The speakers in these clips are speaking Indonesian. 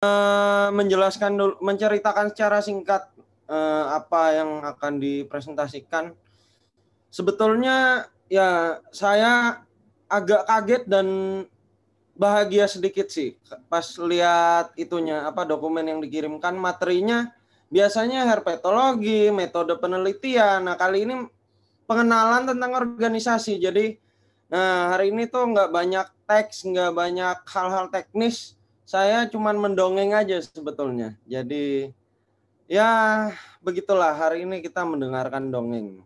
Eh, menjelaskan dulu, menceritakan secara singkat uh, apa yang akan dipresentasikan. Sebetulnya ya saya agak kaget dan bahagia sedikit sih pas lihat itunya apa dokumen yang dikirimkan materinya biasanya herpetologi, metode penelitian. Nah, kali ini pengenalan tentang organisasi. Jadi nah hari ini tuh nggak banyak teks, nggak banyak hal-hal teknis saya cuman mendongeng aja sebetulnya. Jadi ya begitulah hari ini kita mendengarkan dongeng.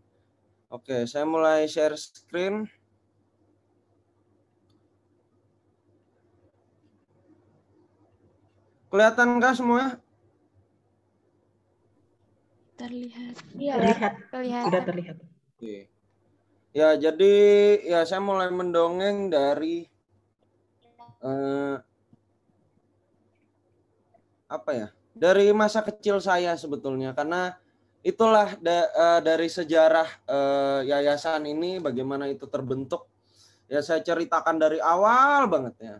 Oke, saya mulai share screen. Kelihatan Kelihatankah semua? Terlihat. Iya, terlihat. terlihat. Sudah terlihat. Oke. Ya, jadi ya saya mulai mendongeng dari eh, apa ya dari masa kecil saya sebetulnya karena itulah da, uh, dari sejarah uh, yayasan ini bagaimana itu terbentuk ya saya ceritakan dari awal banget ya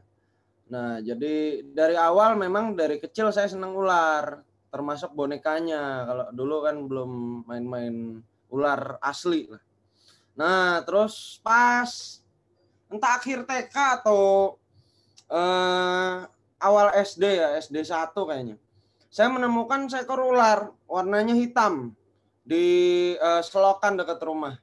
nah jadi dari awal memang dari kecil saya senang ular termasuk bonekanya kalau dulu kan belum main-main ular asli lah nah terus pas entah akhir TK atau uh, awal SD ya, SD 1 kayaknya. Saya menemukan seekor ular warnanya hitam di uh, selokan dekat rumah.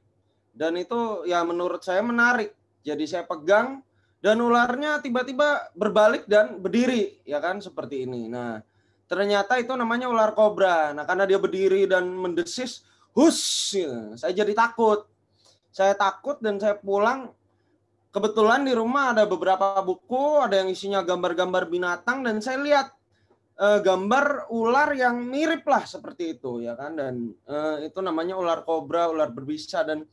Dan itu ya menurut saya menarik. Jadi saya pegang dan ularnya tiba-tiba berbalik dan berdiri ya kan seperti ini. Nah, ternyata itu namanya ular kobra. Nah, karena dia berdiri dan mendesis, hus, gitu. saya jadi takut. Saya takut dan saya pulang kebetulan di rumah ada beberapa buku, ada yang isinya gambar-gambar binatang dan saya lihat uh, gambar ular yang mirip lah seperti itu ya kan dan uh, itu namanya ular kobra, ular berbisa dan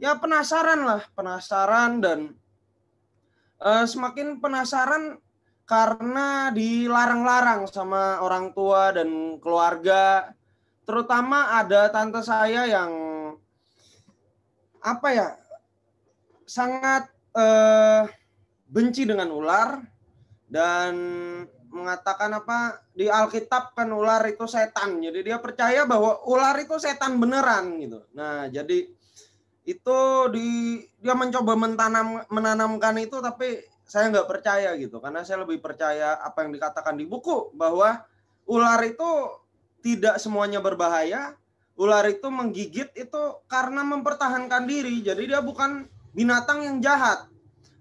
ya penasaran lah, penasaran dan uh, semakin penasaran karena dilarang-larang sama orang tua dan keluarga. Terutama ada tante saya yang apa ya sangat uh, benci dengan ular dan mengatakan apa di Alkitab kan ular itu setan. Jadi dia percaya bahwa ular itu setan beneran gitu. Nah, jadi itu di dia mencoba mentanam menanamkan itu tapi saya nggak percaya gitu karena saya lebih percaya apa yang dikatakan di buku bahwa ular itu tidak semuanya berbahaya. Ular itu menggigit itu karena mempertahankan diri. Jadi dia bukan binatang yang jahat.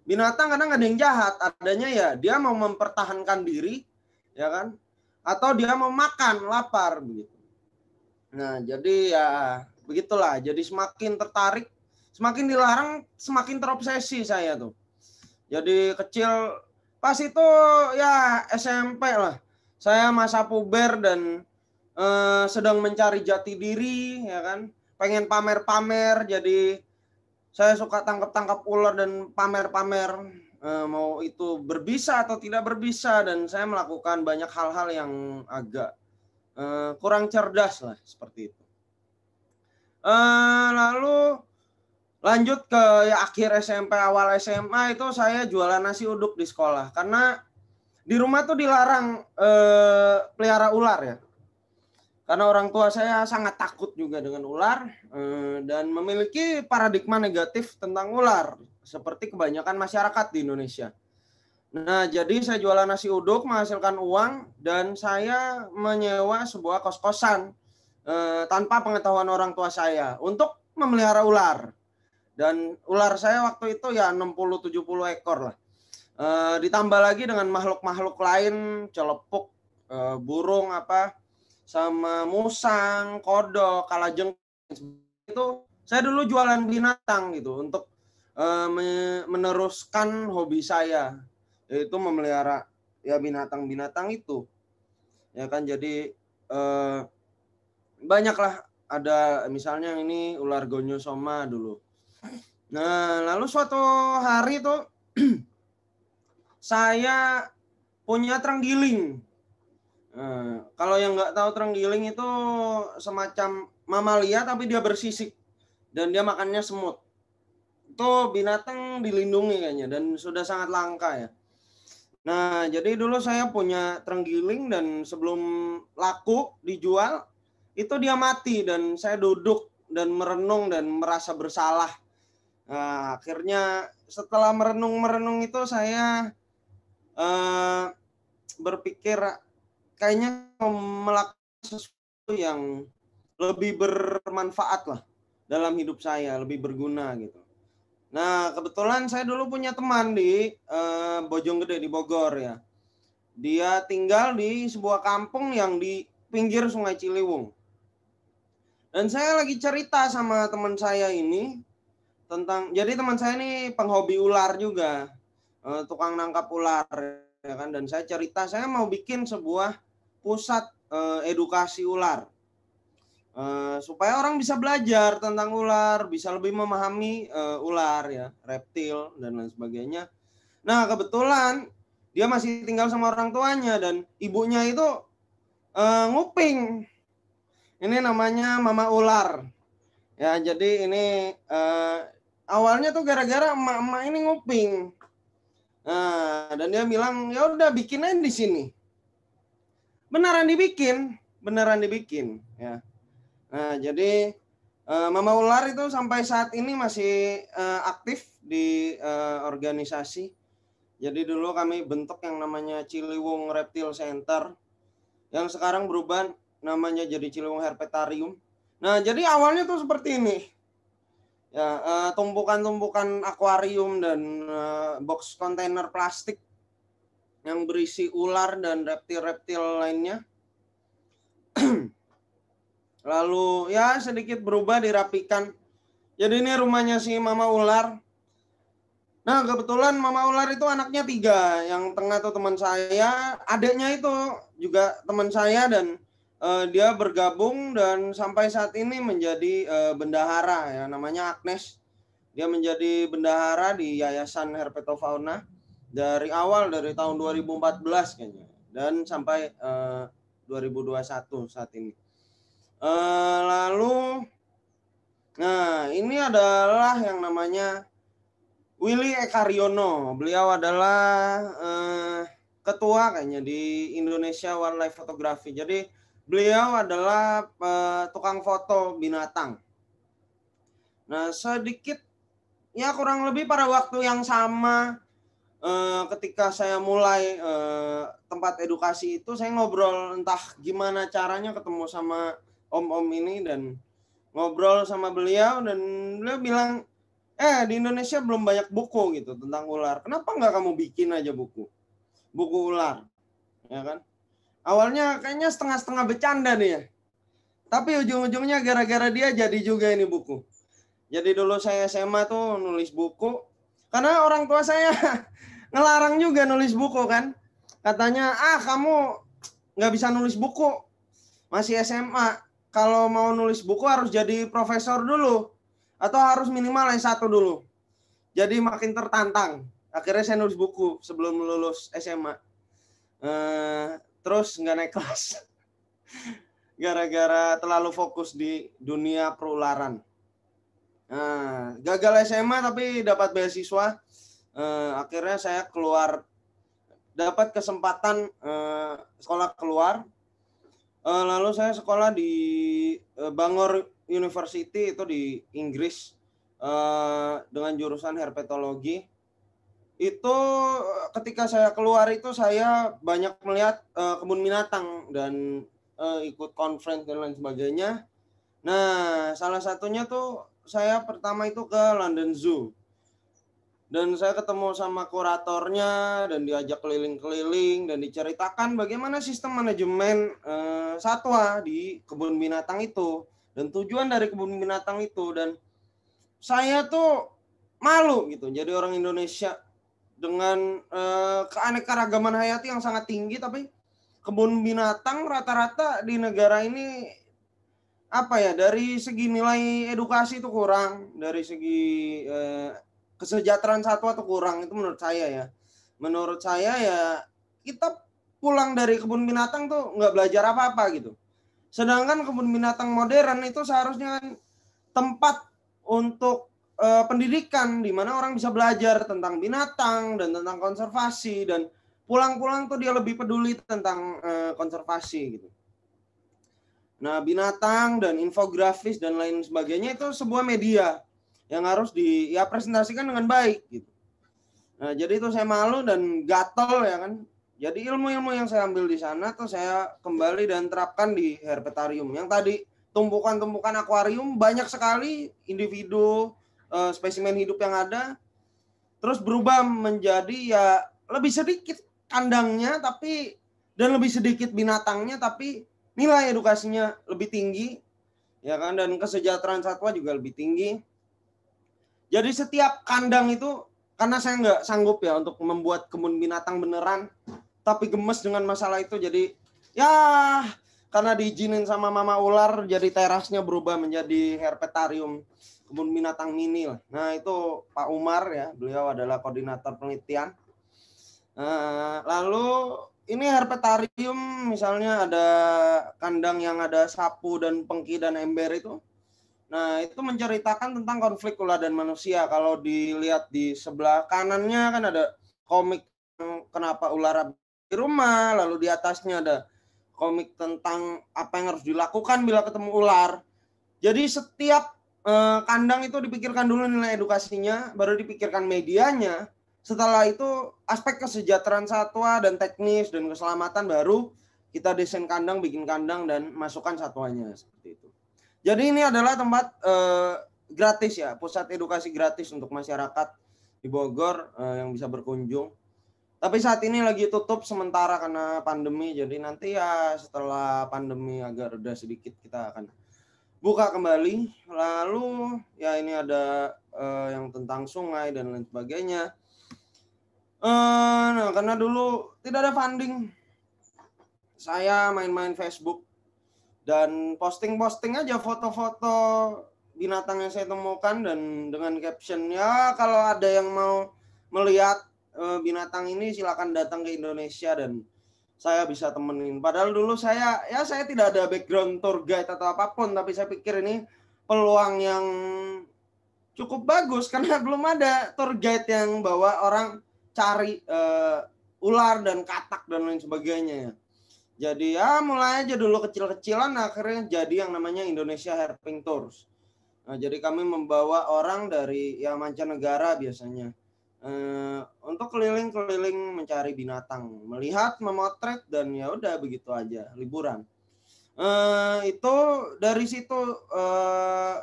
Binatang kadang ada yang jahat, adanya ya dia mau mempertahankan diri, ya kan? Atau dia mau makan lapar begitu. Nah, jadi ya begitulah. Jadi semakin tertarik, semakin dilarang, semakin terobsesi saya tuh. Jadi kecil pas itu ya SMP lah. Saya masa puber dan eh, sedang mencari jati diri, ya kan? Pengen pamer-pamer, jadi saya suka tangkap-tangkap ular dan pamer-pamer eh, mau itu berbisa atau tidak berbisa dan saya melakukan banyak hal-hal yang agak eh, kurang cerdas lah seperti itu. Eh, lalu lanjut ke ya, akhir SMP awal SMA itu saya jualan nasi uduk di sekolah karena di rumah tuh dilarang pelihara ular ya karena orang tua saya sangat takut juga dengan ular eh, dan memiliki paradigma negatif tentang ular seperti kebanyakan masyarakat di Indonesia. Nah, jadi saya jualan nasi uduk menghasilkan uang dan saya menyewa sebuah kos-kosan eh, tanpa pengetahuan orang tua saya untuk memelihara ular. Dan ular saya waktu itu ya 60-70 ekor lah. Eh, ditambah lagi dengan makhluk-makhluk lain, celepuk, eh, burung apa, sama musang, kordo, kalajeng itu saya dulu jualan binatang gitu untuk uh, meneruskan hobi saya yaitu memelihara ya binatang-binatang itu ya kan jadi uh, banyaklah ada misalnya ini ular gonyo soma dulu nah lalu suatu hari tuh saya punya terenggiling Eh, kalau yang nggak tahu terenggiling itu semacam mamalia tapi dia bersisik dan dia makannya semut. Itu binatang dilindungi kayaknya dan sudah sangat langka ya. Nah, jadi dulu saya punya terenggiling dan sebelum laku dijual itu dia mati dan saya duduk dan merenung dan merasa bersalah. Nah, akhirnya setelah merenung-merenung itu saya eh, berpikir kayaknya melakukan sesuatu yang lebih bermanfaat lah dalam hidup saya, lebih berguna gitu. Nah, kebetulan saya dulu punya teman di eh, Bojonggede di Bogor ya. Dia tinggal di sebuah kampung yang di pinggir Sungai Ciliwung. Dan saya lagi cerita sama teman saya ini tentang jadi teman saya ini penghobi ular juga. Eh, tukang nangkap ular ya kan dan saya cerita saya mau bikin sebuah pusat eh, edukasi ular eh, supaya orang bisa belajar tentang ular, bisa lebih memahami eh, ular ya, reptil dan lain sebagainya. Nah kebetulan dia masih tinggal sama orang tuanya dan ibunya itu eh, nguping. Ini namanya mama ular. Ya jadi ini awalnya tuh gara-gara emak-emak ini nguping. Nah, dan dia bilang ya udah bikinin di sini beneran dibikin, beneran dibikin ya. Nah, jadi uh, Mama Ular itu sampai saat ini masih uh, aktif di uh, organisasi. Jadi dulu kami bentuk yang namanya Ciliwung Reptil Center yang sekarang berubah namanya jadi Ciliwung Herpetarium. Nah, jadi awalnya tuh seperti ini. Ya, tumpukan-tumpukan uh, akuarium dan box kontainer plastik yang berisi ular dan reptil-reptil lainnya. Lalu ya sedikit berubah dirapikan. Jadi ini rumahnya si Mama Ular. Nah kebetulan Mama Ular itu anaknya tiga. Yang tengah tuh teman saya, adiknya itu juga teman saya dan uh, dia bergabung dan sampai saat ini menjadi uh, bendahara ya namanya Agnes. Dia menjadi bendahara di Yayasan Herpetofauna dari awal dari tahun 2014 kayaknya dan sampai eh, uh, 2021 saat ini. Uh, lalu nah ini adalah yang namanya Willy Ekaryono. Beliau adalah uh, ketua kayaknya di Indonesia Wildlife Photography. Jadi beliau adalah uh, tukang foto binatang. Nah, sedikit ya kurang lebih pada waktu yang sama Eh, ketika saya mulai eh, tempat edukasi itu saya ngobrol entah gimana caranya ketemu sama om-om ini dan ngobrol sama beliau dan beliau bilang eh di Indonesia belum banyak buku gitu tentang ular kenapa nggak kamu bikin aja buku buku ular ya kan awalnya kayaknya setengah-setengah bercanda nih ya tapi ujung-ujungnya gara-gara dia jadi juga ini buku jadi dulu saya SMA tuh nulis buku karena orang tua saya ngelarang juga nulis buku kan. Katanya, ah kamu nggak bisa nulis buku. Masih SMA. Kalau mau nulis buku harus jadi profesor dulu. Atau harus minimal s satu dulu. Jadi makin tertantang. Akhirnya saya nulis buku sebelum lulus SMA. eh, terus nggak naik kelas. Gara-gara terlalu fokus di dunia perularan. Nah, gagal SMA tapi dapat beasiswa uh, akhirnya saya keluar dapat kesempatan uh, sekolah keluar uh, lalu saya sekolah di uh, Bangor University itu di Inggris uh, dengan jurusan herpetologi itu ketika saya keluar itu saya banyak melihat uh, kebun binatang dan uh, ikut conference dan lain sebagainya. Nah, salah satunya tuh saya pertama itu ke London Zoo dan saya ketemu sama kuratornya dan diajak keliling-keliling dan diceritakan bagaimana sistem manajemen eh, satwa di kebun binatang itu dan tujuan dari kebun binatang itu dan saya tuh malu gitu jadi orang Indonesia dengan eh, keanekaragaman hayati yang sangat tinggi tapi kebun binatang rata-rata di negara ini apa ya dari segi nilai edukasi itu kurang dari segi eh, kesejahteraan satwa tuh kurang itu menurut saya ya. Menurut saya ya kita pulang dari kebun binatang tuh nggak belajar apa-apa gitu. Sedangkan kebun binatang modern itu seharusnya kan tempat untuk uh, pendidikan di mana orang bisa belajar tentang binatang dan tentang konservasi dan pulang-pulang tuh dia lebih peduli tentang uh, konservasi gitu. Nah, binatang dan infografis dan lain sebagainya itu sebuah media yang harus di ya presentasikan dengan baik gitu. Nah, jadi itu saya malu dan gatel ya kan. Jadi ilmu-ilmu yang saya ambil di sana tuh saya kembali dan terapkan di herpetarium. Yang tadi tumpukan-tumpukan akuarium banyak sekali individu uh, spesimen hidup yang ada terus berubah menjadi ya lebih sedikit kandangnya tapi dan lebih sedikit binatangnya tapi nilai edukasinya lebih tinggi ya kan dan kesejahteraan satwa juga lebih tinggi jadi setiap kandang itu karena saya nggak sanggup ya untuk membuat kebun binatang beneran, tapi gemes dengan masalah itu. Jadi ya karena diizinin sama mama ular, jadi terasnya berubah menjadi herpetarium kebun binatang mini lah. Nah itu Pak Umar ya, beliau adalah koordinator penelitian. Nah, lalu ini herpetarium misalnya ada kandang yang ada sapu dan pengki dan ember itu Nah, itu menceritakan tentang konflik ular dan manusia. Kalau dilihat di sebelah kanannya kan ada komik kenapa ular di rumah, lalu di atasnya ada komik tentang apa yang harus dilakukan bila ketemu ular. Jadi setiap eh, kandang itu dipikirkan dulu nilai edukasinya, baru dipikirkan medianya. Setelah itu aspek kesejahteraan satwa dan teknis dan keselamatan baru kita desain kandang, bikin kandang dan masukkan satwanya seperti itu. Jadi ini adalah tempat uh, gratis ya, pusat edukasi gratis untuk masyarakat di Bogor uh, yang bisa berkunjung. Tapi saat ini lagi tutup sementara karena pandemi. Jadi nanti ya setelah pandemi agak reda sedikit kita akan buka kembali. Lalu ya ini ada uh, yang tentang sungai dan lain sebagainya. Uh, nah karena dulu tidak ada funding, saya main-main Facebook dan posting-posting aja foto-foto binatang yang saya temukan dan dengan caption ya kalau ada yang mau melihat eh, binatang ini silakan datang ke Indonesia dan saya bisa temenin. Padahal dulu saya ya saya tidak ada background tour guide atau apapun tapi saya pikir ini peluang yang cukup bagus karena belum ada tour guide yang bawa orang cari uh, ular dan katak dan lain sebagainya ya. Jadi ya mulai aja dulu kecil-kecilan akhirnya jadi yang namanya Indonesia Herping Tours. Nah, jadi kami membawa orang dari ya mancanegara biasanya eh, untuk keliling-keliling mencari binatang, melihat, memotret dan ya udah begitu aja liburan. Eh, itu dari situ eh,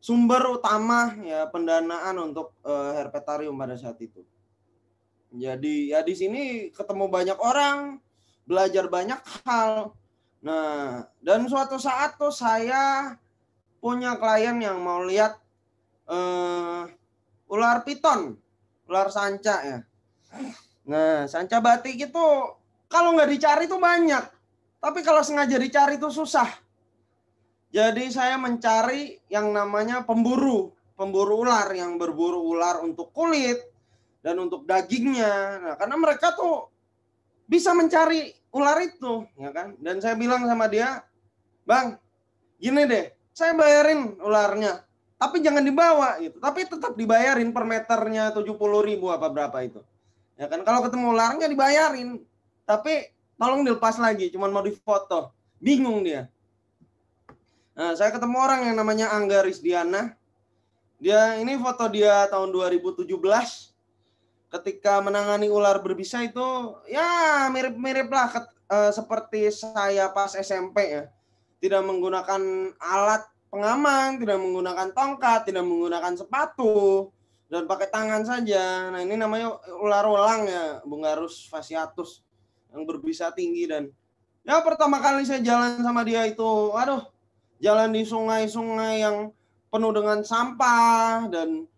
sumber utama ya pendanaan untuk uh, herpetarium pada saat itu. Jadi ya di sini ketemu banyak orang, belajar banyak hal. Nah, dan suatu saat tuh saya punya klien yang mau lihat uh, ular piton, ular sanca ya. Nah, sanca batik itu kalau nggak dicari tuh banyak, tapi kalau sengaja dicari tuh susah. Jadi saya mencari yang namanya pemburu, pemburu ular yang berburu ular untuk kulit dan untuk dagingnya. Nah, karena mereka tuh bisa mencari ular itu, ya kan? Dan saya bilang sama dia, "Bang, gini deh, saya bayarin ularnya, tapi jangan dibawa gitu. Tapi tetap dibayarin per meternya puluh ribu apa berapa itu. Ya kan? Kalau ketemu ularnya dibayarin, tapi tolong dilepas lagi, cuman mau difoto." Bingung dia. Nah, saya ketemu orang yang namanya Angga Rizdiana. Dia ini foto dia tahun 2017 ketika menangani ular berbisa itu ya mirip-mirip lah ke, uh, eh, seperti saya pas SMP ya. Tidak menggunakan alat pengaman, tidak menggunakan tongkat, tidak menggunakan sepatu dan pakai tangan saja. Nah, ini namanya ular ulang ya, Bungarus fasciatus yang berbisa tinggi dan ya pertama kali saya jalan sama dia itu, aduh, jalan di sungai-sungai yang penuh dengan sampah dan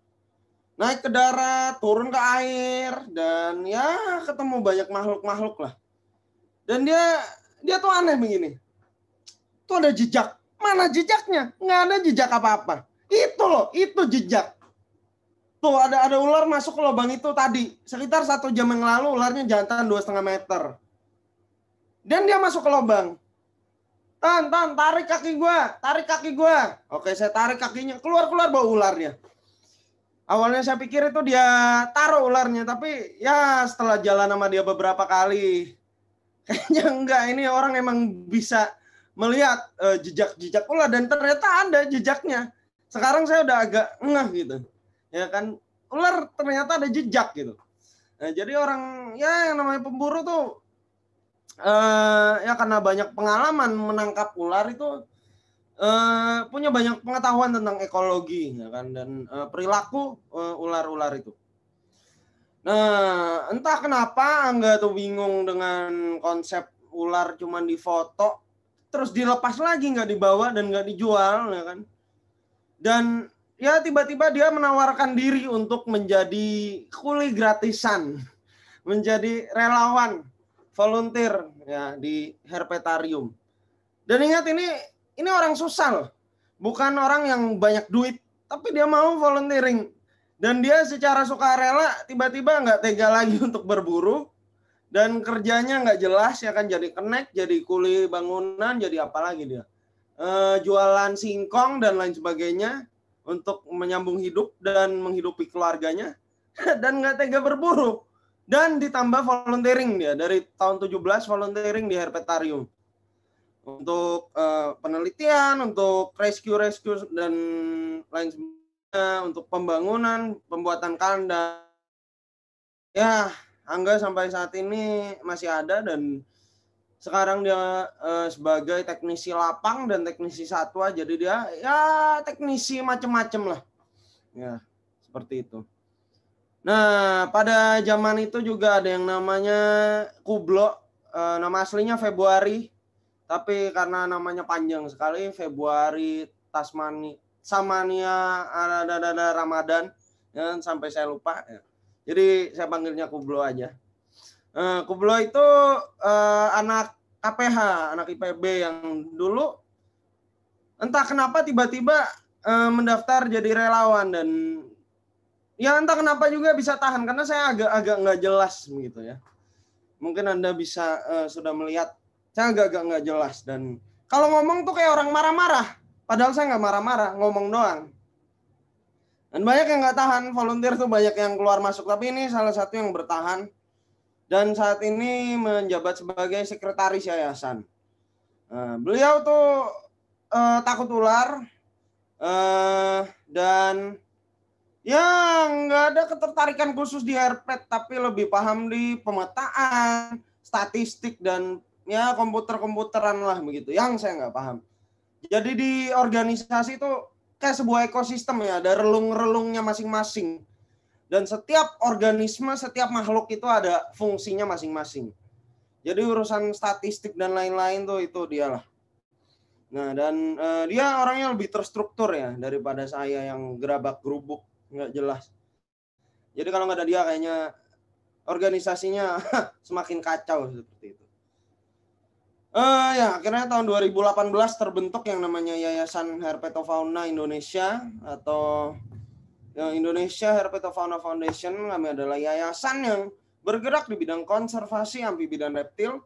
naik ke darat, turun ke air, dan ya ketemu banyak makhluk-makhluk lah. Dan dia dia tuh aneh begini. Tuh ada jejak. Mana jejaknya? Nggak ada jejak apa-apa. Itu loh, itu jejak. Tuh ada ada ular masuk ke lubang itu tadi. Sekitar satu jam yang lalu ularnya jantan dua setengah meter. Dan dia masuk ke lubang. Tan, tan, tarik kaki gua, tarik kaki gua. Oke, saya tarik kakinya. Keluar-keluar bawa ularnya awalnya saya pikir itu dia taruh ularnya tapi ya setelah jalan sama dia beberapa kali kayaknya enggak ini orang emang bisa melihat uh, jejak-jejak ular dan ternyata ada jejaknya sekarang saya udah agak ngeh gitu ya kan ular ternyata ada jejak gitu nah, jadi orang ya yang namanya pemburu tuh uh, ya karena banyak pengalaman menangkap ular itu Eh, punya banyak pengetahuan tentang ekologi ya kan dan uh, perilaku ular eh, ular-ular itu. Nah, entah kenapa Angga tuh bingung dengan konsep ular cuman difoto terus dilepas lagi nggak dibawa dan nggak dijual ya kan. Dan ya tiba-tiba dia menawarkan diri untuk menjadi kuli gratisan, menjadi relawan, volunteer ya di herpetarium. Dan ingat ini ini orang susah loh. Bukan orang yang banyak duit, tapi dia mau volunteering. Dan dia secara sukarela tiba-tiba nggak tega lagi untuk berburu. Dan kerjanya nggak jelas, ya kan jadi kenek, jadi kuli bangunan, jadi apa lagi dia. E, jualan singkong dan lain sebagainya untuk menyambung hidup dan menghidupi keluarganya. Dan nggak tega berburu dan ditambah volunteering dia dari tahun 17 volunteering di herpetarium untuk uh, penelitian, untuk rescue rescue dan lain sebagainya, untuk pembangunan, pembuatan kandang. Ya, Angga sampai saat ini masih ada dan sekarang dia uh, sebagai teknisi lapang dan teknisi satwa, jadi dia ya teknisi macem-macem lah. Ya, seperti itu. Nah, pada zaman itu juga ada yang namanya Kublo, uh, eh, nama aslinya Februari tapi karena namanya panjang sekali, Februari Tasmani, Samania ada ada Ramadan ya, sampai saya lupa. Ya. Jadi saya panggilnya Kublo aja. Uh, Kublo itu uh, anak KPH, anak IPB yang dulu entah kenapa tiba-tiba uh, mendaftar jadi relawan dan ya entah kenapa juga bisa tahan karena saya agak-agak nggak jelas gitu ya. Mungkin Anda bisa uh, sudah melihat saya agak-agak nggak jelas dan kalau ngomong tuh kayak orang marah-marah. Padahal saya nggak marah-marah, ngomong doang. Dan banyak yang nggak tahan, volunteer tuh banyak yang keluar masuk. Tapi ini salah satu yang bertahan. Dan saat ini menjabat sebagai sekretaris yayasan. nah, beliau tuh eh, takut ular. eh, dan ya nggak ada ketertarikan khusus di herpet tapi lebih paham di pemetaan statistik dan ya komputer-komputeran lah begitu yang saya nggak paham. Jadi di organisasi itu kayak sebuah ekosistem ya, ada relung-relungnya masing-masing. Dan setiap organisme, setiap makhluk itu ada fungsinya masing-masing. Jadi urusan statistik dan lain-lain tuh itu dialah. Nah dan uh, dia orangnya lebih terstruktur ya daripada saya yang gerabak gerubuk nggak jelas. Jadi kalau nggak ada dia kayaknya organisasinya semakin kacau seperti itu. Uh, ya, akhirnya tahun 2018 terbentuk yang namanya Yayasan Herpetofauna Indonesia atau Indonesia Herpetofauna Foundation. Kami adalah yayasan yang bergerak di bidang konservasi amfibi eh, dan reptil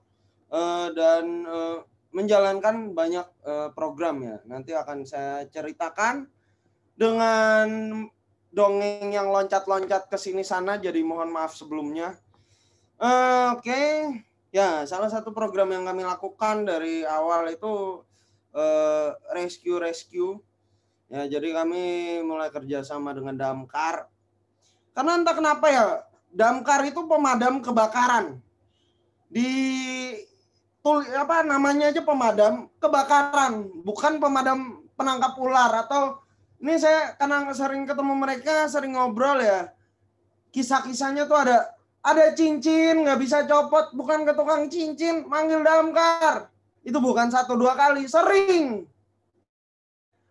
uh, dan uh, menjalankan banyak uh, program ya. Nanti akan saya ceritakan dengan dongeng yang loncat-loncat ke sini sana jadi mohon maaf sebelumnya. Uh, Oke. Okay Ya, salah satu program yang kami lakukan dari awal itu eh, rescue rescue. Ya, jadi kami mulai kerjasama dengan damkar. Karena entah kenapa ya, damkar itu pemadam kebakaran. Di tul apa namanya aja pemadam kebakaran, bukan pemadam penangkap ular atau ini saya karena sering ketemu mereka, sering ngobrol ya. Kisah-kisahnya tuh ada ada cincin, nggak bisa copot, bukan ke tukang cincin, manggil damkar. Itu bukan satu dua kali, sering.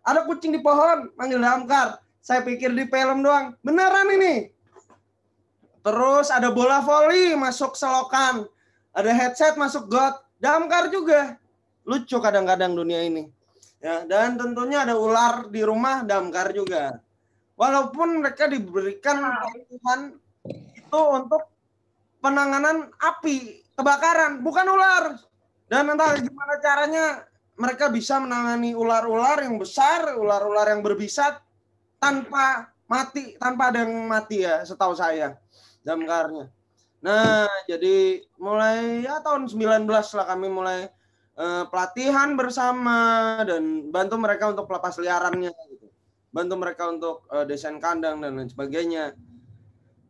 Ada kucing di pohon, manggil damkar. Saya pikir di film doang. Beneran ini. Terus ada bola voli masuk selokan. Ada headset masuk got. Damkar juga. Lucu kadang-kadang dunia ini. Ya, dan tentunya ada ular di rumah damkar juga. Walaupun mereka diberikan ah. Tuhan itu untuk penanganan api kebakaran, bukan ular. Dan entah gimana caranya mereka bisa menangani ular-ular yang besar, ular-ular yang berbisa tanpa mati, tanpa ada yang mati ya, setahu saya damkarnya. Nah, jadi mulai ya tahun 19 lah kami mulai uh, pelatihan bersama dan bantu mereka untuk pelepas liarannya gitu. Bantu mereka untuk uh, desain kandang dan lain sebagainya.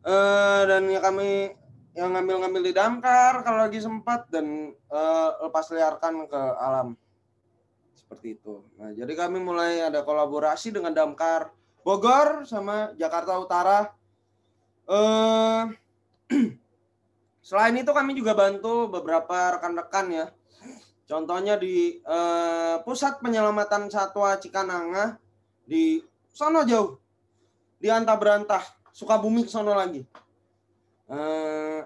Uh, dan ya kami yang ngambil-ngambil di damkar kalau lagi sempat dan uh, lepas liarkan ke alam seperti itu. Nah, jadi kami mulai ada kolaborasi dengan damkar Bogor sama Jakarta Utara. Uh, selain itu kami juga bantu beberapa rekan-rekan ya. Contohnya di uh, Pusat Penyelamatan Satwa Cikananga di sono jauh di Antabrantah, Sukabumi sono lagi. Eh,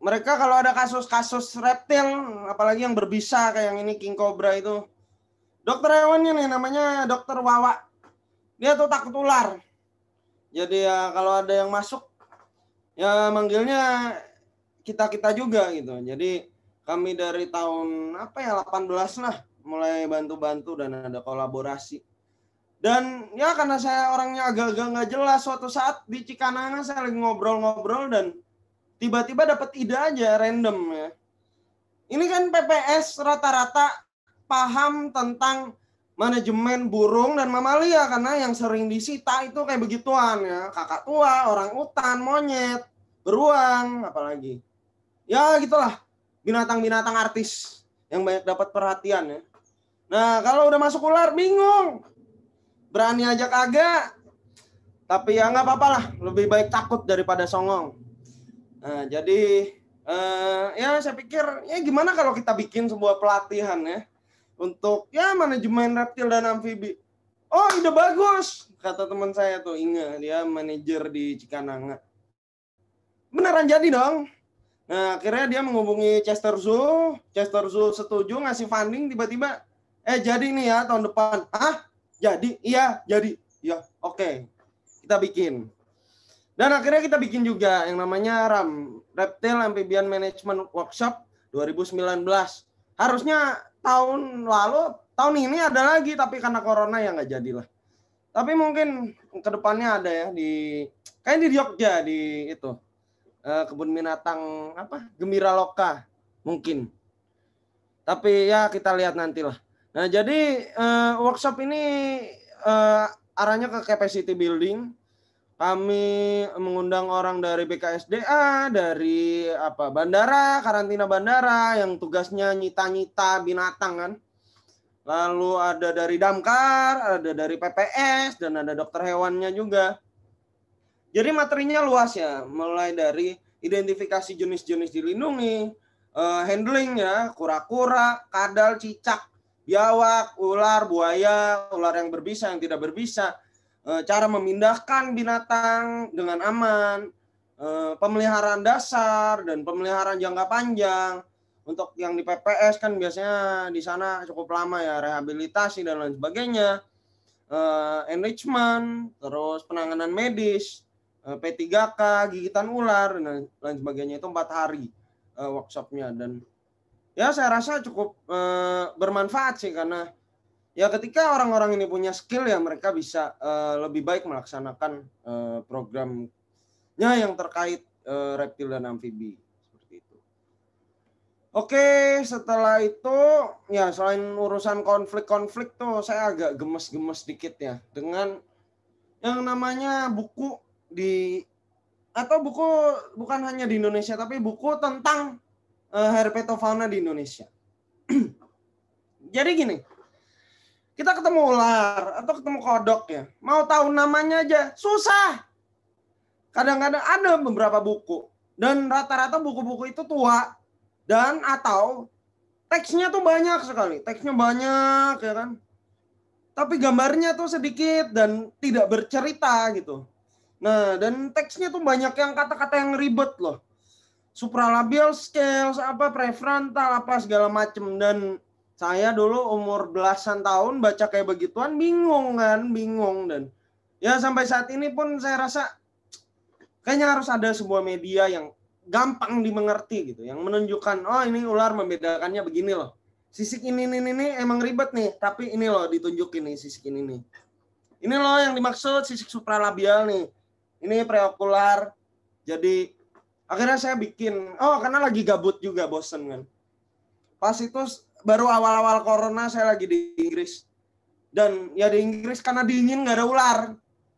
mereka kalau ada kasus-kasus reptil apalagi yang berbisa kayak yang ini king cobra itu dokter hewannya nih namanya dokter wawa dia tuh takut ular jadi ya kalau ada yang masuk ya manggilnya kita kita juga gitu jadi kami dari tahun apa ya 18 lah mulai bantu-bantu dan ada kolaborasi dan ya karena saya orangnya agak-agak nggak jelas suatu saat di Cikananga saya lagi ngobrol-ngobrol dan tiba-tiba dapat ide aja random ya. Ini kan PPS rata-rata paham tentang manajemen burung dan mamalia karena yang sering disita itu kayak begituan ya kakak tua orang utan monyet beruang apalagi ya gitulah binatang-binatang artis yang banyak dapat perhatian ya nah kalau udah masuk ular bingung berani ajak kagak tapi ya nggak apa-apa lah lebih baik takut daripada songong Nah, jadi uh, ya saya pikir ya gimana kalau kita bikin sebuah pelatihan ya untuk ya manajemen reptil dan amfibi. Oh, ide bagus, kata teman saya tuh Inga, dia manajer di Cikananga. Beneran jadi dong. Nah, akhirnya dia menghubungi Chester Zoo, Chester Zoo setuju ngasih funding tiba-tiba eh jadi nih ya tahun depan. Ah, jadi? Iya, jadi. Ya, oke. Okay. Kita bikin. Dan akhirnya kita bikin juga yang namanya RAM, Reptil Amphibian Management Workshop 2019. Harusnya tahun lalu, tahun ini ada lagi, tapi karena corona ya nggak jadilah. Tapi mungkin kedepannya ada ya di kayak di Jogja di itu eh, kebun binatang apa Gembira Loka mungkin. Tapi ya kita lihat nantilah. Nah jadi eh, workshop ini eh, arahnya ke capacity building kami mengundang orang dari BKSDA, dari apa bandara, karantina bandara yang tugasnya nyita-nyita binatang kan. Lalu ada dari damkar, ada dari PPS dan ada dokter hewannya juga. Jadi materinya luas ya, mulai dari identifikasi jenis-jenis dilindungi, uh, handling ya, kura-kura, kadal, cicak, biawak, ular, buaya, ular yang berbisa, yang tidak berbisa, Eh, cara memindahkan binatang dengan aman, eh, pemeliharaan dasar dan pemeliharaan jangka panjang. Untuk yang di PPS kan biasanya di sana cukup lama ya rehabilitasi dan lain sebagainya, eh, enrichment, terus penanganan medis, P3K, gigitan ular dan lain sebagainya itu empat hari workshopnya dan ya saya rasa cukup bermanfaat sih karena ya ketika orang-orang ini punya skill ya mereka bisa uh, lebih baik melaksanakan uh, programnya yang terkait uh, reptil dan amfibi seperti itu. Oke, setelah itu ya selain urusan konflik-konflik tuh saya agak gemes-gemes dikit ya dengan yang namanya buku di atau buku bukan hanya di Indonesia tapi buku tentang uh, herpetofauna di Indonesia. Jadi gini, kita ketemu ular atau ketemu kodok ya. Mau tahu namanya aja susah. Kadang-kadang ada beberapa buku dan rata-rata buku-buku itu tua dan atau teksnya tuh banyak sekali. Teksnya banyak ya kan. Tapi gambarnya tuh sedikit dan tidak bercerita gitu. Nah, dan teksnya tuh banyak yang kata-kata yang ribet loh. Supralabial scales, apa prefrontal, apa segala macem. Dan saya dulu umur belasan tahun baca kayak begituan bingung kan, bingung dan ya sampai saat ini pun saya rasa kayaknya harus ada sebuah media yang gampang dimengerti gitu, yang menunjukkan oh ini ular membedakannya begini loh. Sisik ini ini ini emang ribet nih, tapi ini loh ditunjukin nih sisik ini nih. Ini loh yang dimaksud sisik supralabial nih. Ini preokular. Jadi akhirnya saya bikin, oh karena lagi gabut juga bosen kan. Pas itu baru awal-awal corona saya lagi di Inggris. Dan ya di Inggris karena dingin nggak ada ular.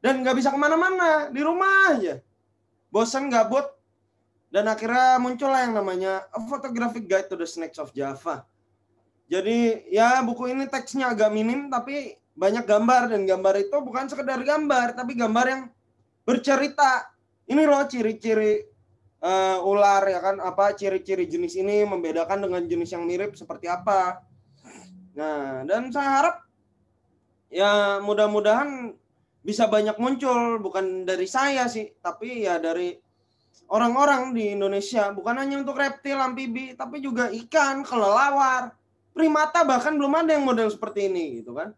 Dan nggak bisa kemana-mana, di rumah aja. Bosan gabut. Dan akhirnya muncullah yang namanya A Photographic Guide to the Snakes of Java. Jadi ya buku ini teksnya agak minim tapi banyak gambar dan gambar itu bukan sekedar gambar tapi gambar yang bercerita. Ini loh ciri-ciri uh, ular ya kan apa ciri-ciri jenis ini membedakan dengan jenis yang mirip seperti apa. Nah, dan saya harap ya mudah-mudahan bisa banyak muncul bukan dari saya sih, tapi ya dari orang-orang di Indonesia, bukan hanya untuk reptil, amfibi, tapi juga ikan, kelelawar, primata bahkan belum ada yang model seperti ini gitu kan.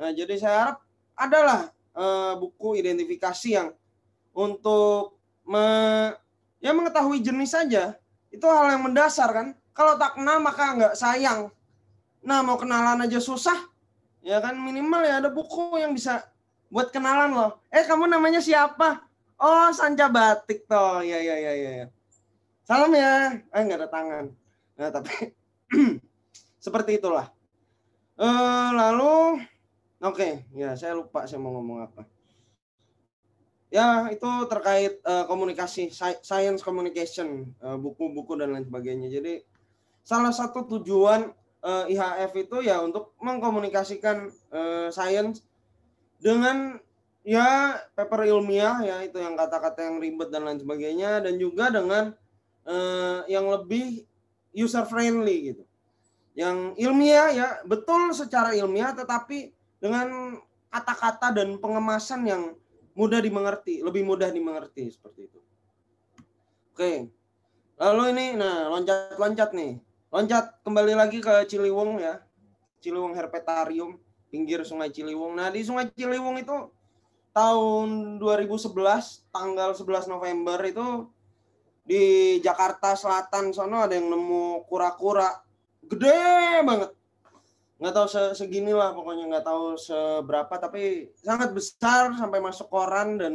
Nah, jadi saya harap adalah uh, buku identifikasi yang untuk Ya mengetahui jenis saja. Itu hal yang mendasar kan. Kalau tak kenal maka nggak sayang. Nah mau kenalan aja susah. Ya kan minimal ya ada buku yang bisa buat kenalan loh. Eh kamu namanya siapa? Oh Sanca Batik toh. Ya ya ya ya. ya. Salam ya. Eh nggak ada tangan. Nah tapi seperti itulah. Uh, lalu oke okay, ya saya lupa saya mau ngomong apa. Ya, itu terkait uh, komunikasi, science communication, eh, buku-buku uh, dan lain sebagainya. Jadi salah satu tujuan uh, eh, IHF itu ya untuk mengkomunikasikan uh, science dengan ya paper ilmiah ya itu yang kata-kata yang ribet dan lain sebagainya dan juga dengan uh, yang lebih user friendly gitu. Yang ilmiah ya betul secara ilmiah tetapi dengan kata-kata dan pengemasan yang mudah dimengerti, lebih mudah dimengerti seperti itu. Oke. Lalu ini nah loncat-loncat nih. Loncat kembali lagi ke Ciliwung ya. Ciliwung Herpetarium pinggir Sungai Ciliwung. Nah, di Sungai Ciliwung itu tahun 2011 tanggal 11 November itu di Jakarta Selatan sono ada yang nemu kura-kura gede banget nggak tahu se segini lah pokoknya nggak tahu seberapa tapi sangat besar sampai masuk koran dan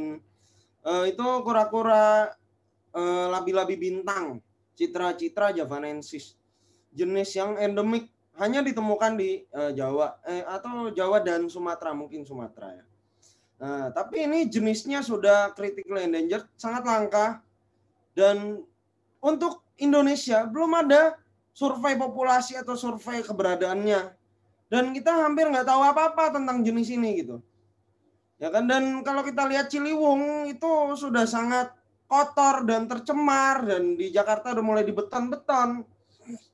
uh, itu kura-kura uh, labi-labi bintang citra-citra javanensis jenis yang endemik hanya ditemukan di uh, Jawa eh, atau Jawa dan Sumatera mungkin Sumatera ya. Nah, tapi ini jenisnya sudah critically endangered, sangat langka dan untuk Indonesia belum ada survei populasi atau survei keberadaannya dan kita hampir nggak tahu apa-apa tentang jenis ini gitu. Ya kan dan kalau kita lihat Ciliwung itu sudah sangat kotor dan tercemar dan di Jakarta udah mulai dibeton-beton.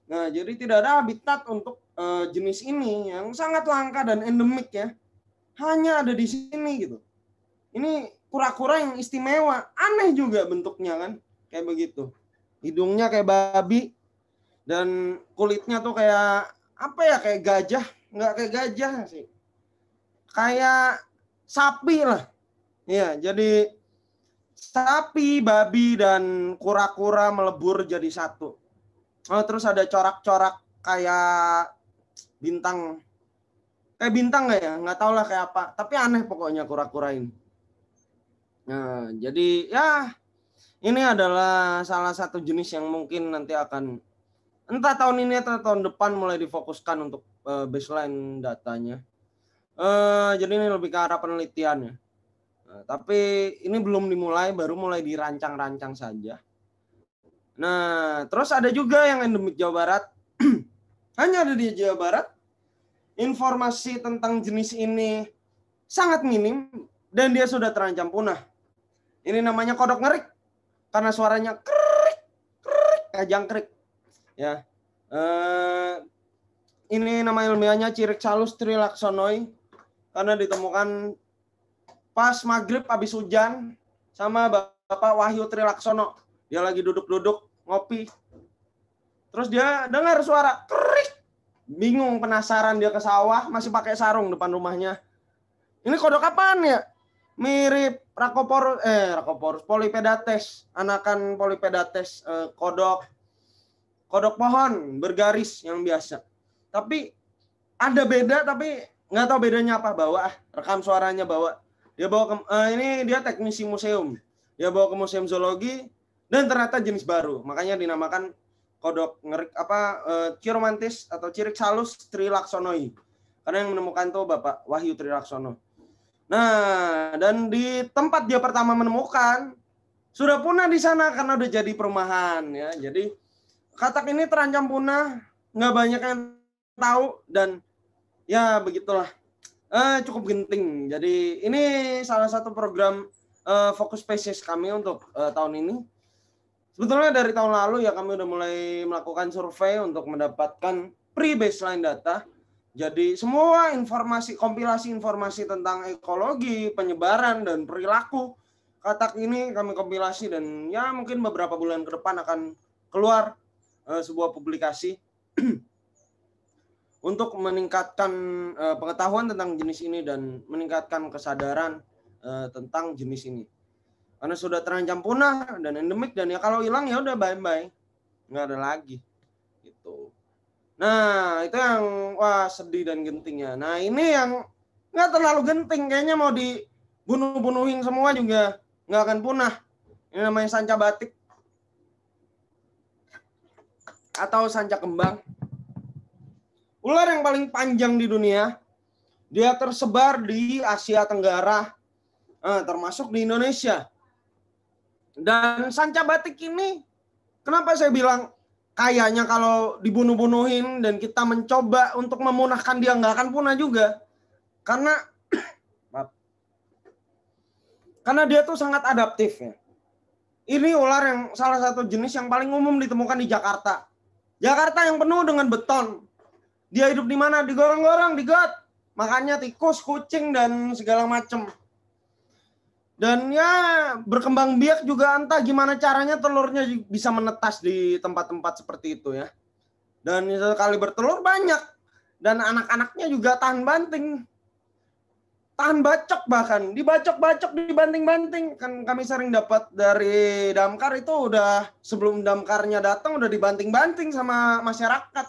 Nah, jadi tidak ada habitat untuk uh, jenis ini yang sangat langka dan endemik ya. Hanya ada di sini gitu. Ini kura-kura yang istimewa, aneh juga bentuknya kan, kayak begitu. Hidungnya kayak babi dan kulitnya tuh kayak apa ya kayak gajah nggak kayak gajah sih kayak sapi lah ya jadi sapi babi dan kura-kura melebur jadi satu oh, terus ada corak-corak kayak bintang kayak bintang nggak ya nggak tau lah kayak apa tapi aneh pokoknya kura-kura ini nah jadi ya ini adalah salah satu jenis yang mungkin nanti akan entah tahun ini atau tahun depan mulai difokuskan untuk uh, baseline datanya. Uh, jadi ini lebih ke arah penelitiannya. Nah, tapi ini belum dimulai, baru mulai dirancang-rancang saja. Nah, terus ada juga yang endemik Jawa Barat. Hanya ada di Jawa Barat. Informasi tentang jenis ini sangat minim dan dia sudah terancam punah. Ini namanya kodok ngerik karena suaranya kerik, kerik, kajang kerik ya Uh, ini nama ilmiahnya Salus trilaxonoi karena ditemukan pas maghrib habis hujan sama Bapak Wahyu Trilaksono dia lagi duduk-duduk ngopi terus dia dengar suara kerik bingung penasaran dia ke sawah masih pakai sarung depan rumahnya ini kodok kapan ya mirip rakopor eh rakoporus polipedates anakan polipedates eh, kodok kodok pohon bergaris yang biasa. Tapi ada beda tapi nggak tahu bedanya apa bawa ah, rekam suaranya bawa dia bawa ke, uh, ini dia teknisi museum dia bawa ke museum zoologi dan ternyata jenis baru makanya dinamakan kodok ngerik apa uh, eh, ciromantis atau cirik salus trilaksonoi karena yang menemukan tuh bapak Wahyu Trilaksono nah dan di tempat dia pertama menemukan sudah punah di sana karena udah jadi perumahan ya jadi katak ini terancam punah, nggak banyak yang tahu dan ya begitulah. Eh, cukup genting. Jadi ini salah satu program eh, fokus spesies kami untuk eh, tahun ini. Sebetulnya dari tahun lalu ya kami udah mulai melakukan survei untuk mendapatkan pre-baseline data. Jadi semua informasi kompilasi informasi tentang ekologi, penyebaran dan perilaku katak ini kami kompilasi dan ya mungkin beberapa bulan ke depan akan keluar Eh, sebuah publikasi untuk meningkatkan uh, pengetahuan tentang jenis ini dan meningkatkan kesadaran uh, tentang jenis ini. Karena sudah terancam punah dan endemik dan ya kalau hilang ya udah bye-bye. Nggak ada lagi. Gitu. Nah, itu yang wah sedih dan gentingnya. Nah, ini yang nggak terlalu genting kayaknya mau dibunuh-bunuhin semua juga nggak akan punah. Ini namanya sanca batik atau sanca kembang. Ular yang paling panjang di dunia, dia tersebar di Asia Tenggara, eh, termasuk di Indonesia. Dan sanca batik ini, kenapa saya bilang kayaknya kalau dibunuh-bunuhin dan kita mencoba untuk memunahkan dia nggak akan punah juga. Karena Karena dia tuh sangat adaptif ya. Ini ular yang salah satu jenis yang paling umum ditemukan di Jakarta. Jakarta yang penuh dengan beton. Dia hidup di mana? Di gorong-gorong, di got. Makanya tikus, kucing, dan segala macem. Dan ya berkembang biak juga entah gimana caranya telurnya bisa menetas di tempat-tempat seperti itu ya. Dan sekali bertelur banyak. Dan anak-anaknya juga tahan banting tahan bacok bahkan dibacok-bacok dibanting-banting kan kami sering dapat dari damkar itu udah sebelum damkarnya datang udah dibanting-banting sama masyarakat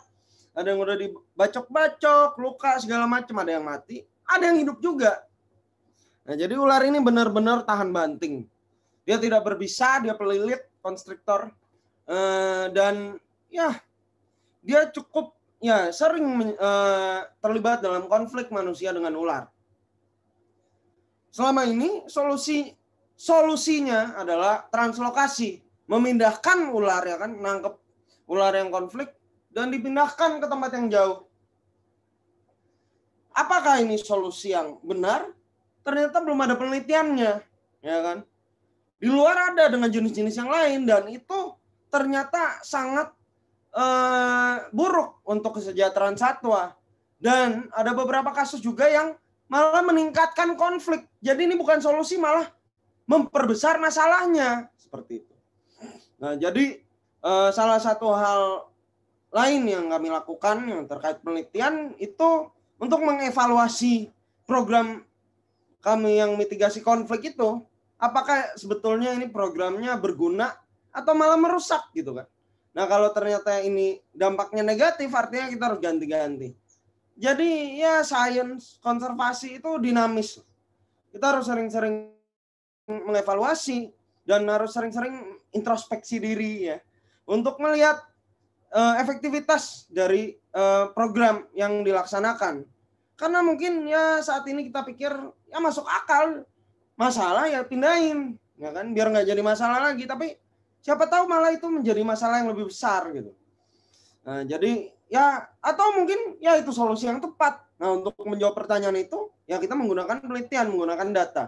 ada yang udah dibacok-bacok luka segala macam ada yang mati ada yang hidup juga nah jadi ular ini benar-benar tahan banting dia tidak berbisa dia pelilit konstriktor eh, dan ya dia cukup ya sering eh, terlibat dalam konflik manusia dengan ular Selama ini solusi solusinya adalah translokasi, memindahkan ular ya kan, nangkep ular yang konflik dan dipindahkan ke tempat yang jauh. Apakah ini solusi yang benar? Ternyata belum ada penelitiannya, ya kan? Di luar ada dengan jenis-jenis yang lain dan itu ternyata sangat eh, buruk untuk kesejahteraan satwa. Dan ada beberapa kasus juga yang malah meningkatkan konflik. Jadi ini bukan solusi malah memperbesar masalahnya seperti itu. Nah, jadi eh, salah satu hal lain yang kami lakukan yang terkait penelitian itu untuk mengevaluasi program kami yang mitigasi konflik itu apakah sebetulnya ini programnya berguna atau malah merusak gitu kan. Nah, kalau ternyata ini dampaknya negatif artinya kita harus ganti-ganti. Jadi ya sains konservasi itu dinamis. Kita harus sering-sering mengevaluasi dan harus sering-sering introspeksi diri ya untuk melihat uh, efektivitas dari uh, program yang dilaksanakan. Karena mungkin ya saat ini kita pikir ya masuk akal masalah ya pindahin ya kan biar nggak jadi masalah lagi tapi siapa tahu malah itu menjadi masalah yang lebih besar gitu. Nah, jadi ya atau mungkin ya itu solusi yang tepat. Nah, untuk menjawab pertanyaan itu ya kita menggunakan penelitian, menggunakan data.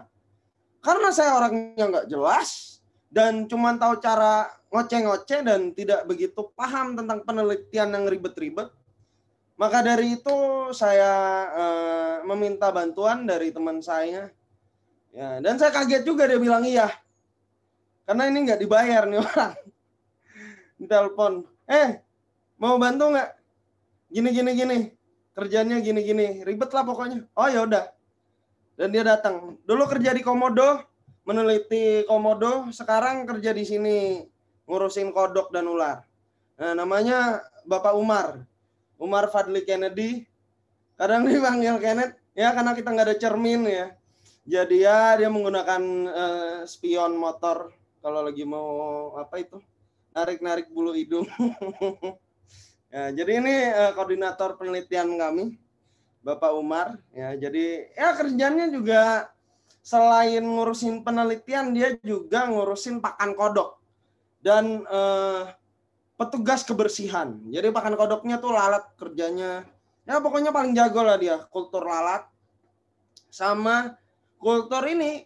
Karena saya orangnya nggak jelas dan cuma tahu cara ngoceh-ngoceh dan tidak begitu paham tentang penelitian yang ribet-ribet. Maka dari itu saya eh, meminta bantuan dari teman saya. Ya, dan saya kaget juga dia bilang iya. Karena ini nggak dibayar nih orang. Telepon, eh mau bantu nggak? gini gini gini kerjanya gini gini ribet lah pokoknya oh ya udah dan dia datang dulu kerja di komodo meneliti komodo sekarang kerja di sini ngurusin kodok dan ular nah, namanya bapak Umar Umar Fadli Kennedy kadang dipanggil Kenneth ya karena kita nggak ada cermin ya jadi ya dia menggunakan uh, spion motor kalau lagi mau apa itu narik narik bulu hidung Ya, jadi ini uh, koordinator penelitian kami, Bapak Umar. Ya, jadi ya kerjanya juga selain ngurusin penelitian, dia juga ngurusin pakan kodok dan uh, petugas kebersihan. Jadi pakan kodoknya tuh lalat kerjanya. Ya pokoknya paling jago lah dia, kultur lalat sama kultur ini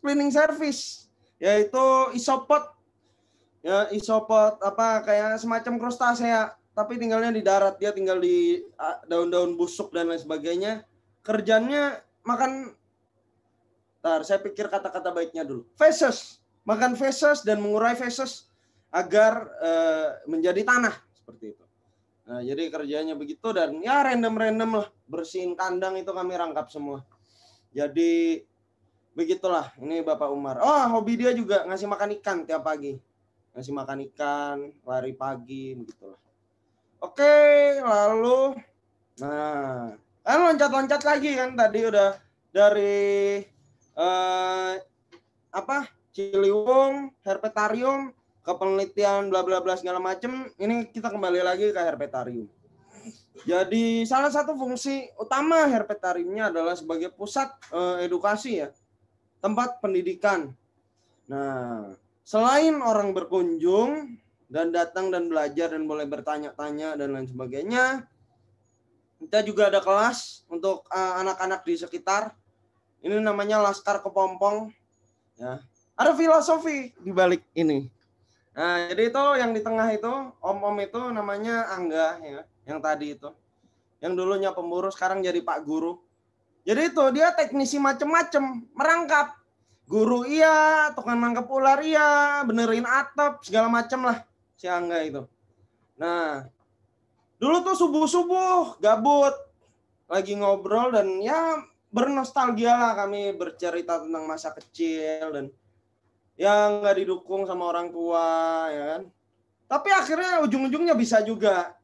cleaning service yaitu isopod ya isopod apa kayak semacam krustasea tapi tinggalnya di darat dia tinggal di daun-daun busuk dan lain sebagainya kerjanya makan Tar, saya pikir kata-kata baiknya dulu. Feses, makan feses dan mengurai feses agar e, menjadi tanah seperti itu. Nah, jadi kerjanya begitu dan ya random-random lah bersihin kandang itu kami rangkap semua. Jadi begitulah ini Bapak Umar. Oh, hobi dia juga ngasih makan ikan tiap pagi. Ngasih makan ikan, lari pagi begitulah. Oke, lalu nah, kan loncat-loncat lagi kan tadi udah dari eh, apa? Ciliwung, herpetarium ke penelitian bla bla bla segala macem. Ini kita kembali lagi ke herpetarium. Jadi salah satu fungsi utama herpetariumnya adalah sebagai pusat eh, edukasi ya, tempat pendidikan. Nah, selain orang berkunjung, dan datang dan belajar dan boleh bertanya-tanya dan lain sebagainya. Kita juga ada kelas untuk eh, anak-anak uh, di sekitar. Ini namanya Laskar Kepompong. Ya. Ada filosofi di balik ini. Nah, jadi itu yang di tengah itu, om-om itu namanya Angga ya, yang tadi itu. Yang dulunya pemburu sekarang jadi Pak Guru. Jadi itu dia teknisi macem-macem, merangkap guru iya, tukang nangkep ular iya, benerin atap segala macem lah si Angga itu. Nah, dulu tuh subuh-subuh gabut lagi ngobrol dan ya bernostalgia lah kami bercerita tentang masa kecil dan yang nggak didukung sama orang tua ya kan tapi akhirnya ujung-ujungnya bisa juga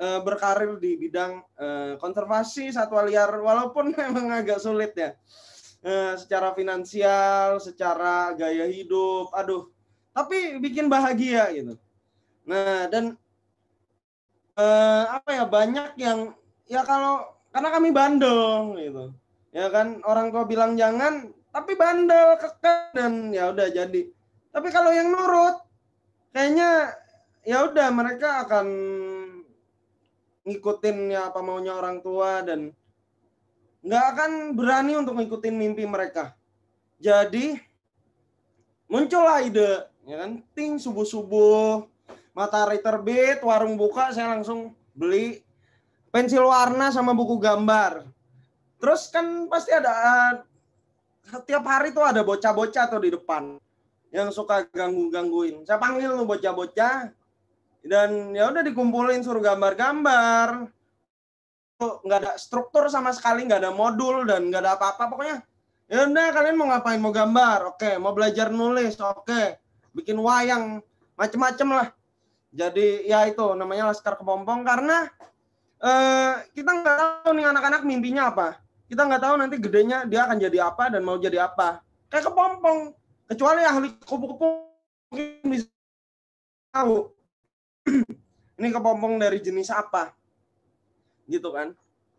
e, berkarir di bidang e, konservasi satwa liar walaupun memang agak sulit ya e, secara finansial secara gaya hidup aduh tapi bikin bahagia gitu Nah, dan eh, apa ya banyak yang ya kalau karena kami bandel gitu. Ya kan orang tua bilang jangan, tapi bandel kekeh dan ya udah jadi. Tapi kalau yang nurut kayaknya ya udah mereka akan ngikutin ya apa maunya orang tua dan nggak akan berani untuk ngikutin mimpi mereka. Jadi muncullah ide ya kan ting subuh-subuh matahari terbit, warung buka, saya langsung beli pensil warna sama buku gambar. Terus kan pasti ada setiap eh, hari tuh ada bocah-bocah tuh di depan yang suka ganggu-gangguin. Saya panggil lu bocah-bocah dan ya udah dikumpulin suruh gambar-gambar. Nggak ada struktur sama sekali, nggak ada modul dan nggak ada apa-apa pokoknya. Ya udah kalian mau ngapain? Mau gambar? Oke, mau belajar nulis? Oke. Bikin wayang macem-macem lah jadi ya itu namanya Laskar Kepompong karena eh, kita nggak tahu nih anak-anak mimpinya apa. Kita nggak tahu nanti gedenya dia akan jadi apa dan mau jadi apa. Kayak kepompong. Kecuali ahli kupu-kupu mungkin bisa tahu. ini kepompong dari jenis apa. Gitu kan.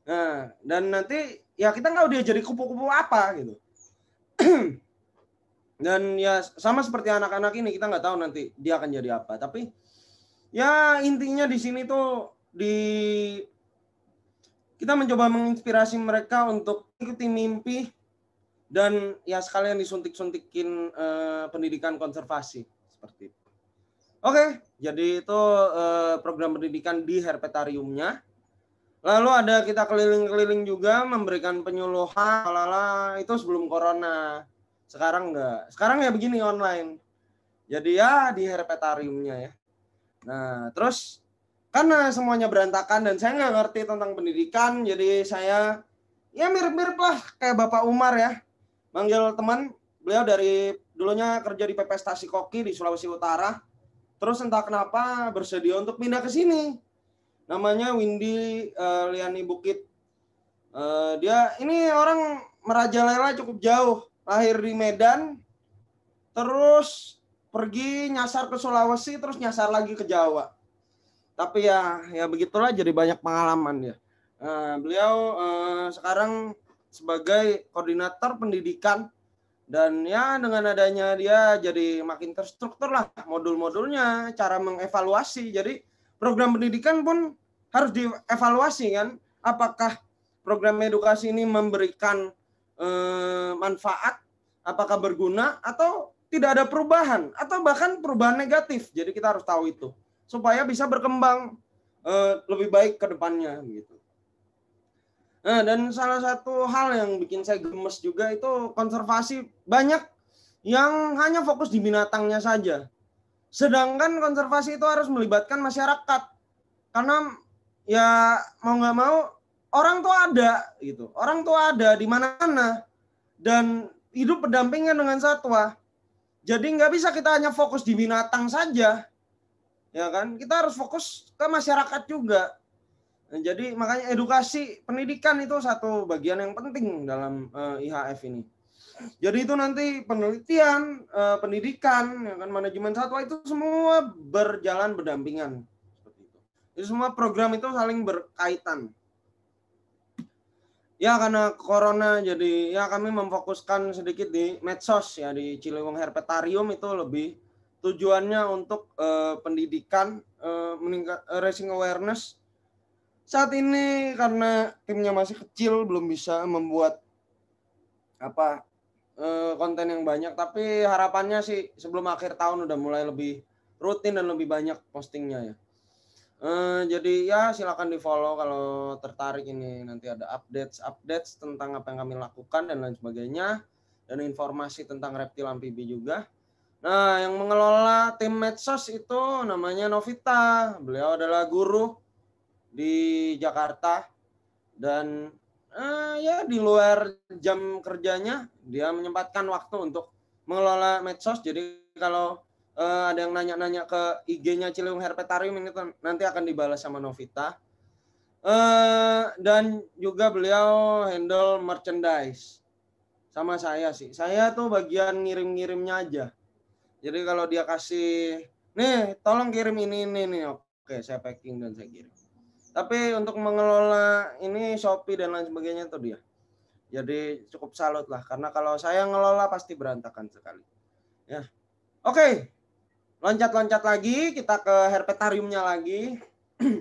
Nah, dan nanti ya kita nggak dia jadi kupu-kupu apa gitu. dan ya sama seperti anak-anak ini kita nggak tahu nanti dia akan jadi apa. Tapi ya intinya di sini tuh di kita mencoba menginspirasi mereka untuk ikuti mimpi dan ya sekalian disuntik-suntikin eh, pendidikan konservasi seperti itu. Oke, jadi itu eh, program pendidikan di herpetariumnya. Lalu ada kita keliling-keliling juga memberikan penyuluhan, lala itu sebelum corona. Sekarang enggak. Sekarang ya begini online. Jadi ya di herpetariumnya ya. Nah, terus karena semuanya berantakan dan saya nggak ngerti tentang pendidikan, jadi saya ya mirip-mirip lah kayak Bapak Umar ya. Manggil teman, beliau dari dulunya kerja di PP Stasi Koki di Sulawesi Utara. Terus entah kenapa bersedia untuk pindah ke sini. Namanya Windy uh, Liani Bukit. Uh, dia ini orang merajalela cukup jauh. Lahir di Medan, terus pergi nyasar ke Sulawesi terus nyasar lagi ke Jawa. Tapi ya ya begitulah jadi banyak pengalaman ya. Nah, beliau eh, sekarang sebagai koordinator pendidikan dan ya dengan adanya dia jadi makin terstruktur lah modul-modulnya, cara mengevaluasi. Jadi program pendidikan pun harus dievaluasi kan apakah program edukasi ini memberikan eh, manfaat, apakah berguna atau tidak ada perubahan atau bahkan perubahan negatif. Jadi kita harus tahu itu supaya bisa berkembang eh, lebih baik ke depannya gitu. Nah, dan salah satu hal yang bikin saya gemes juga itu konservasi banyak yang hanya fokus di binatangnya saja. Sedangkan konservasi itu harus melibatkan masyarakat. Karena ya mau nggak mau orang tua ada gitu. Orang tua ada di mana-mana dan hidup berdampingan dengan satwa. Jadi nggak bisa kita hanya fokus di binatang saja, ya kan? Kita harus fokus ke masyarakat juga. Nah, jadi makanya edukasi pendidikan itu satu bagian yang penting dalam uh, eh, IHF ini. Jadi itu nanti penelitian, uh, pendidikan, ya kan manajemen satwa itu semua berjalan berdampingan seperti itu. Jadi semua program itu saling berkaitan. Ya karena corona jadi ya kami memfokuskan sedikit di medsos ya di Ciliwung Herpetarium itu lebih tujuannya untuk uh, pendidikan uh, meningkat uh, eh, racing awareness. Saat ini karena timnya masih kecil belum bisa membuat apa uh, konten yang banyak tapi harapannya sih sebelum akhir tahun udah mulai lebih rutin dan lebih banyak postingnya ya. Eh, jadi ya silakan di follow kalau tertarik ini nanti ada update updates tentang apa yang kami lakukan dan lain sebagainya dan informasi tentang reptil amfibi juga. Nah yang mengelola tim medsos itu namanya Novita. Beliau adalah guru di Jakarta dan eh, ya di luar jam kerjanya dia menyempatkan waktu untuk mengelola medsos. Jadi kalau uh, ada yang nanya-nanya ke IG-nya Ciliwung Herpetarium ini kan nanti akan dibalas sama Novita. Uh, dan juga beliau handle merchandise sama saya sih. Saya tuh bagian ngirim-ngirimnya aja. Jadi kalau dia kasih, nih tolong kirim ini ini nih, oke saya packing dan saya kirim. Tapi untuk mengelola ini Shopee dan lain sebagainya itu dia. Jadi cukup salut lah karena kalau saya ngelola pasti berantakan sekali. Ya. Oke, Loncat-loncat lagi, kita ke herpetariumnya lagi.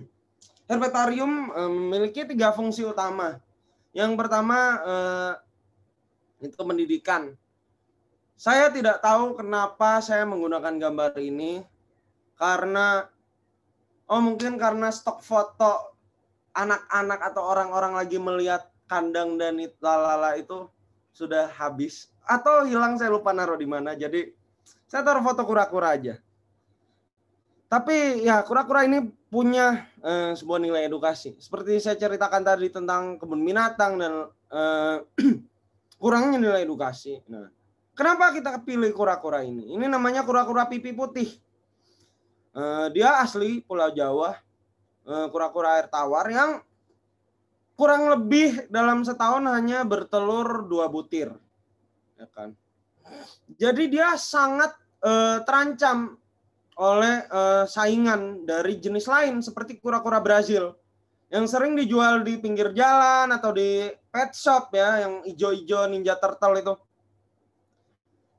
herpetarium eh, memiliki tiga fungsi utama. Yang pertama eh, itu pendidikan. Saya tidak tahu kenapa saya menggunakan gambar ini karena oh mungkin karena stok foto anak-anak atau orang-orang lagi melihat kandang dan lalala itu sudah habis atau hilang saya lupa naruh di mana. Jadi saya taruh foto kura-kura aja. Tapi ya kura-kura ini punya uh, sebuah nilai edukasi. Seperti saya ceritakan tadi tentang kebun binatang dan uh, kurangnya nilai edukasi. Nah, kenapa kita pilih kura-kura ini? Ini namanya kura-kura pipi putih. Uh, dia asli Pulau Jawa, kura-kura uh, air tawar yang kurang lebih dalam setahun hanya bertelur dua butir, ya kan? Jadi dia sangat uh, terancam oleh uh, saingan dari jenis lain seperti kura-kura Brazil yang sering dijual di pinggir jalan atau di pet shop ya yang ijo-ijo ninja turtle itu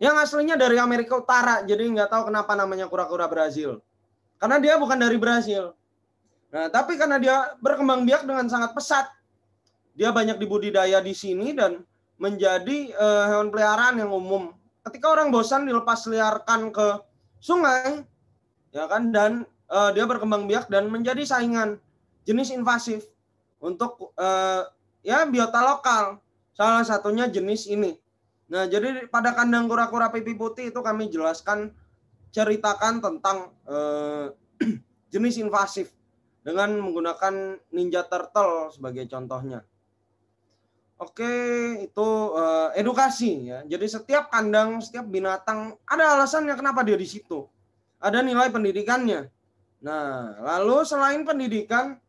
yang aslinya dari Amerika Utara jadi nggak tahu kenapa namanya kura-kura Brazil karena dia bukan dari Brazil nah tapi karena dia berkembang biak dengan sangat pesat dia banyak dibudidaya di sini dan menjadi uh, hewan peliharaan yang umum ketika orang bosan dilepas liarkan ke sungai ya kan dan uh, dia berkembang biak dan menjadi saingan jenis invasif untuk uh, ya biota lokal salah satunya jenis ini. Nah jadi pada kandang kura-kura pipi putih itu kami jelaskan ceritakan tentang uh, jenis invasif dengan menggunakan ninja turtle sebagai contohnya. Oke, itu uh, edukasi ya. Jadi setiap kandang, setiap binatang ada alasannya kenapa dia di situ ada nilai pendidikannya. Nah, lalu selain pendidikan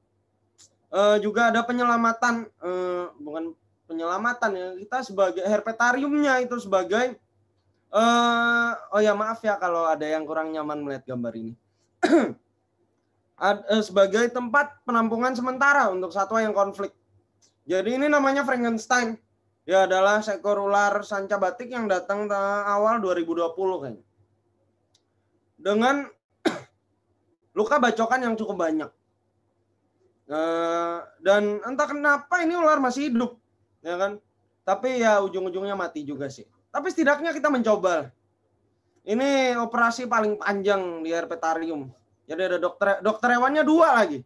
eh, juga ada penyelamatan eh, bukan penyelamatan ya kita sebagai herpetariumnya itu sebagai eh, oh ya maaf ya kalau ada yang kurang nyaman melihat gambar ini Ad, eh, sebagai tempat penampungan sementara untuk satwa yang konflik. Jadi ini namanya Frankenstein. Ya adalah seekor ular sanca batik yang datang awal 2020 kayaknya dengan luka bacokan yang cukup banyak. Nah, dan entah kenapa ini ular masih hidup, ya kan? Tapi ya ujung-ujungnya mati juga sih. Tapi setidaknya kita mencoba. Ini operasi paling panjang di herpetarium. Jadi ada dokter dokter hewannya dua lagi.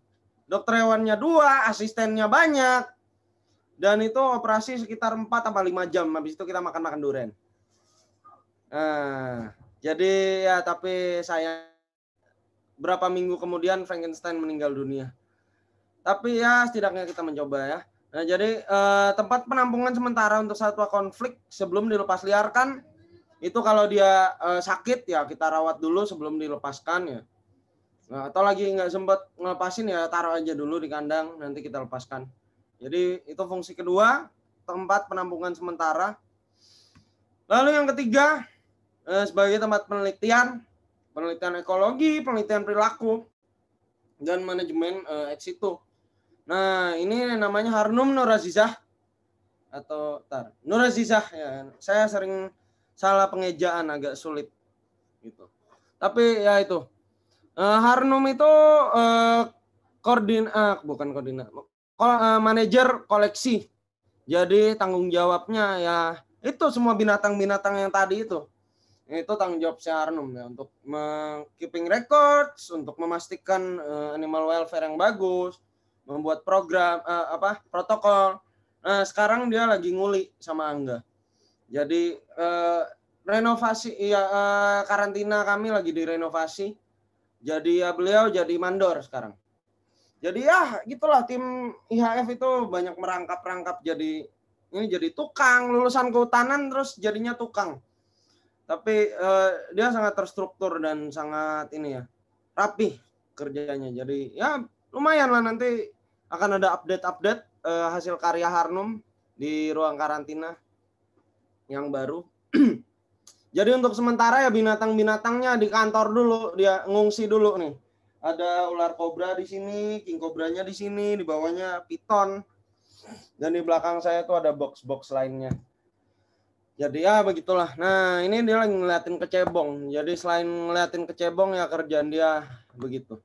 Dokter hewannya dua, asistennya banyak. Dan itu operasi sekitar 4 atau 5 jam. Habis itu kita makan-makan durian. Nah, jadi ya tapi saya berapa minggu kemudian Frankenstein meninggal dunia. Tapi ya setidaknya kita mencoba ya. Nah, jadi eh, tempat penampungan sementara untuk satwa konflik sebelum dilepas liarkan itu kalau dia eh, sakit ya kita rawat dulu sebelum dilepaskan ya. Nah, atau lagi nggak sempat ngelepasin ya taruh aja dulu di kandang nanti kita lepaskan. Jadi itu fungsi kedua tempat penampungan sementara. Lalu yang ketiga Eh, sebagai tempat penelitian, penelitian ekologi, penelitian perilaku, dan manajemen eh, ex situ Nah, ini namanya Harnum Nurazizah atau tar Nurazizah ya. Saya sering salah pengejaan agak sulit gitu. Tapi ya itu. Eh, Harnum itu eh, koordin uh, bukan koordinat kol, uh, manajer koleksi jadi tanggung jawabnya ya itu semua binatang-binatang yang tadi itu itu tanggung jawab si Arnum ya untuk keeping records, untuk memastikan uh, animal welfare yang bagus, membuat program uh, apa protokol. Nah sekarang dia lagi nguli sama Angga. Jadi uh, renovasi ya uh, karantina kami lagi direnovasi. Jadi ya beliau jadi mandor sekarang. Jadi ya gitulah tim IHF itu banyak merangkap-rangkap jadi ini jadi tukang lulusan kehutanan terus jadinya tukang tapi uh, dia sangat terstruktur dan sangat ini ya rapi kerjanya jadi ya lumayan lah nanti akan ada update-update uh, hasil karya Harnum di ruang karantina yang baru jadi untuk sementara ya binatang-binatangnya di kantor dulu dia ngungsi dulu nih ada ular kobra di sini king kobranya di sini di bawahnya piton dan di belakang saya tuh ada box-box lainnya jadi ya begitulah nah ini dia lagi ngeliatin kecebong jadi selain ngeliatin kecebong ya kerjaan dia begitu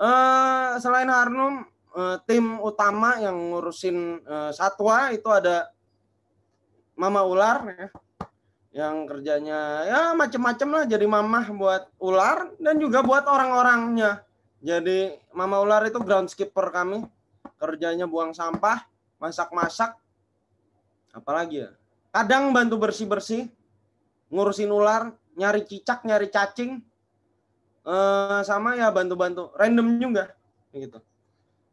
uh, selain Harnum uh, tim utama yang ngurusin uh, satwa itu ada Mama Ular ya yang kerjanya ya macem-macem lah jadi mamah buat ular dan juga buat orang-orangnya jadi mama ular itu groundskeeper kami kerjanya buang sampah masak-masak apalagi ya kadang bantu bersih-bersih, ngurusin ular, nyari cicak, nyari cacing, uh, sama ya bantu-bantu, random juga, gitu.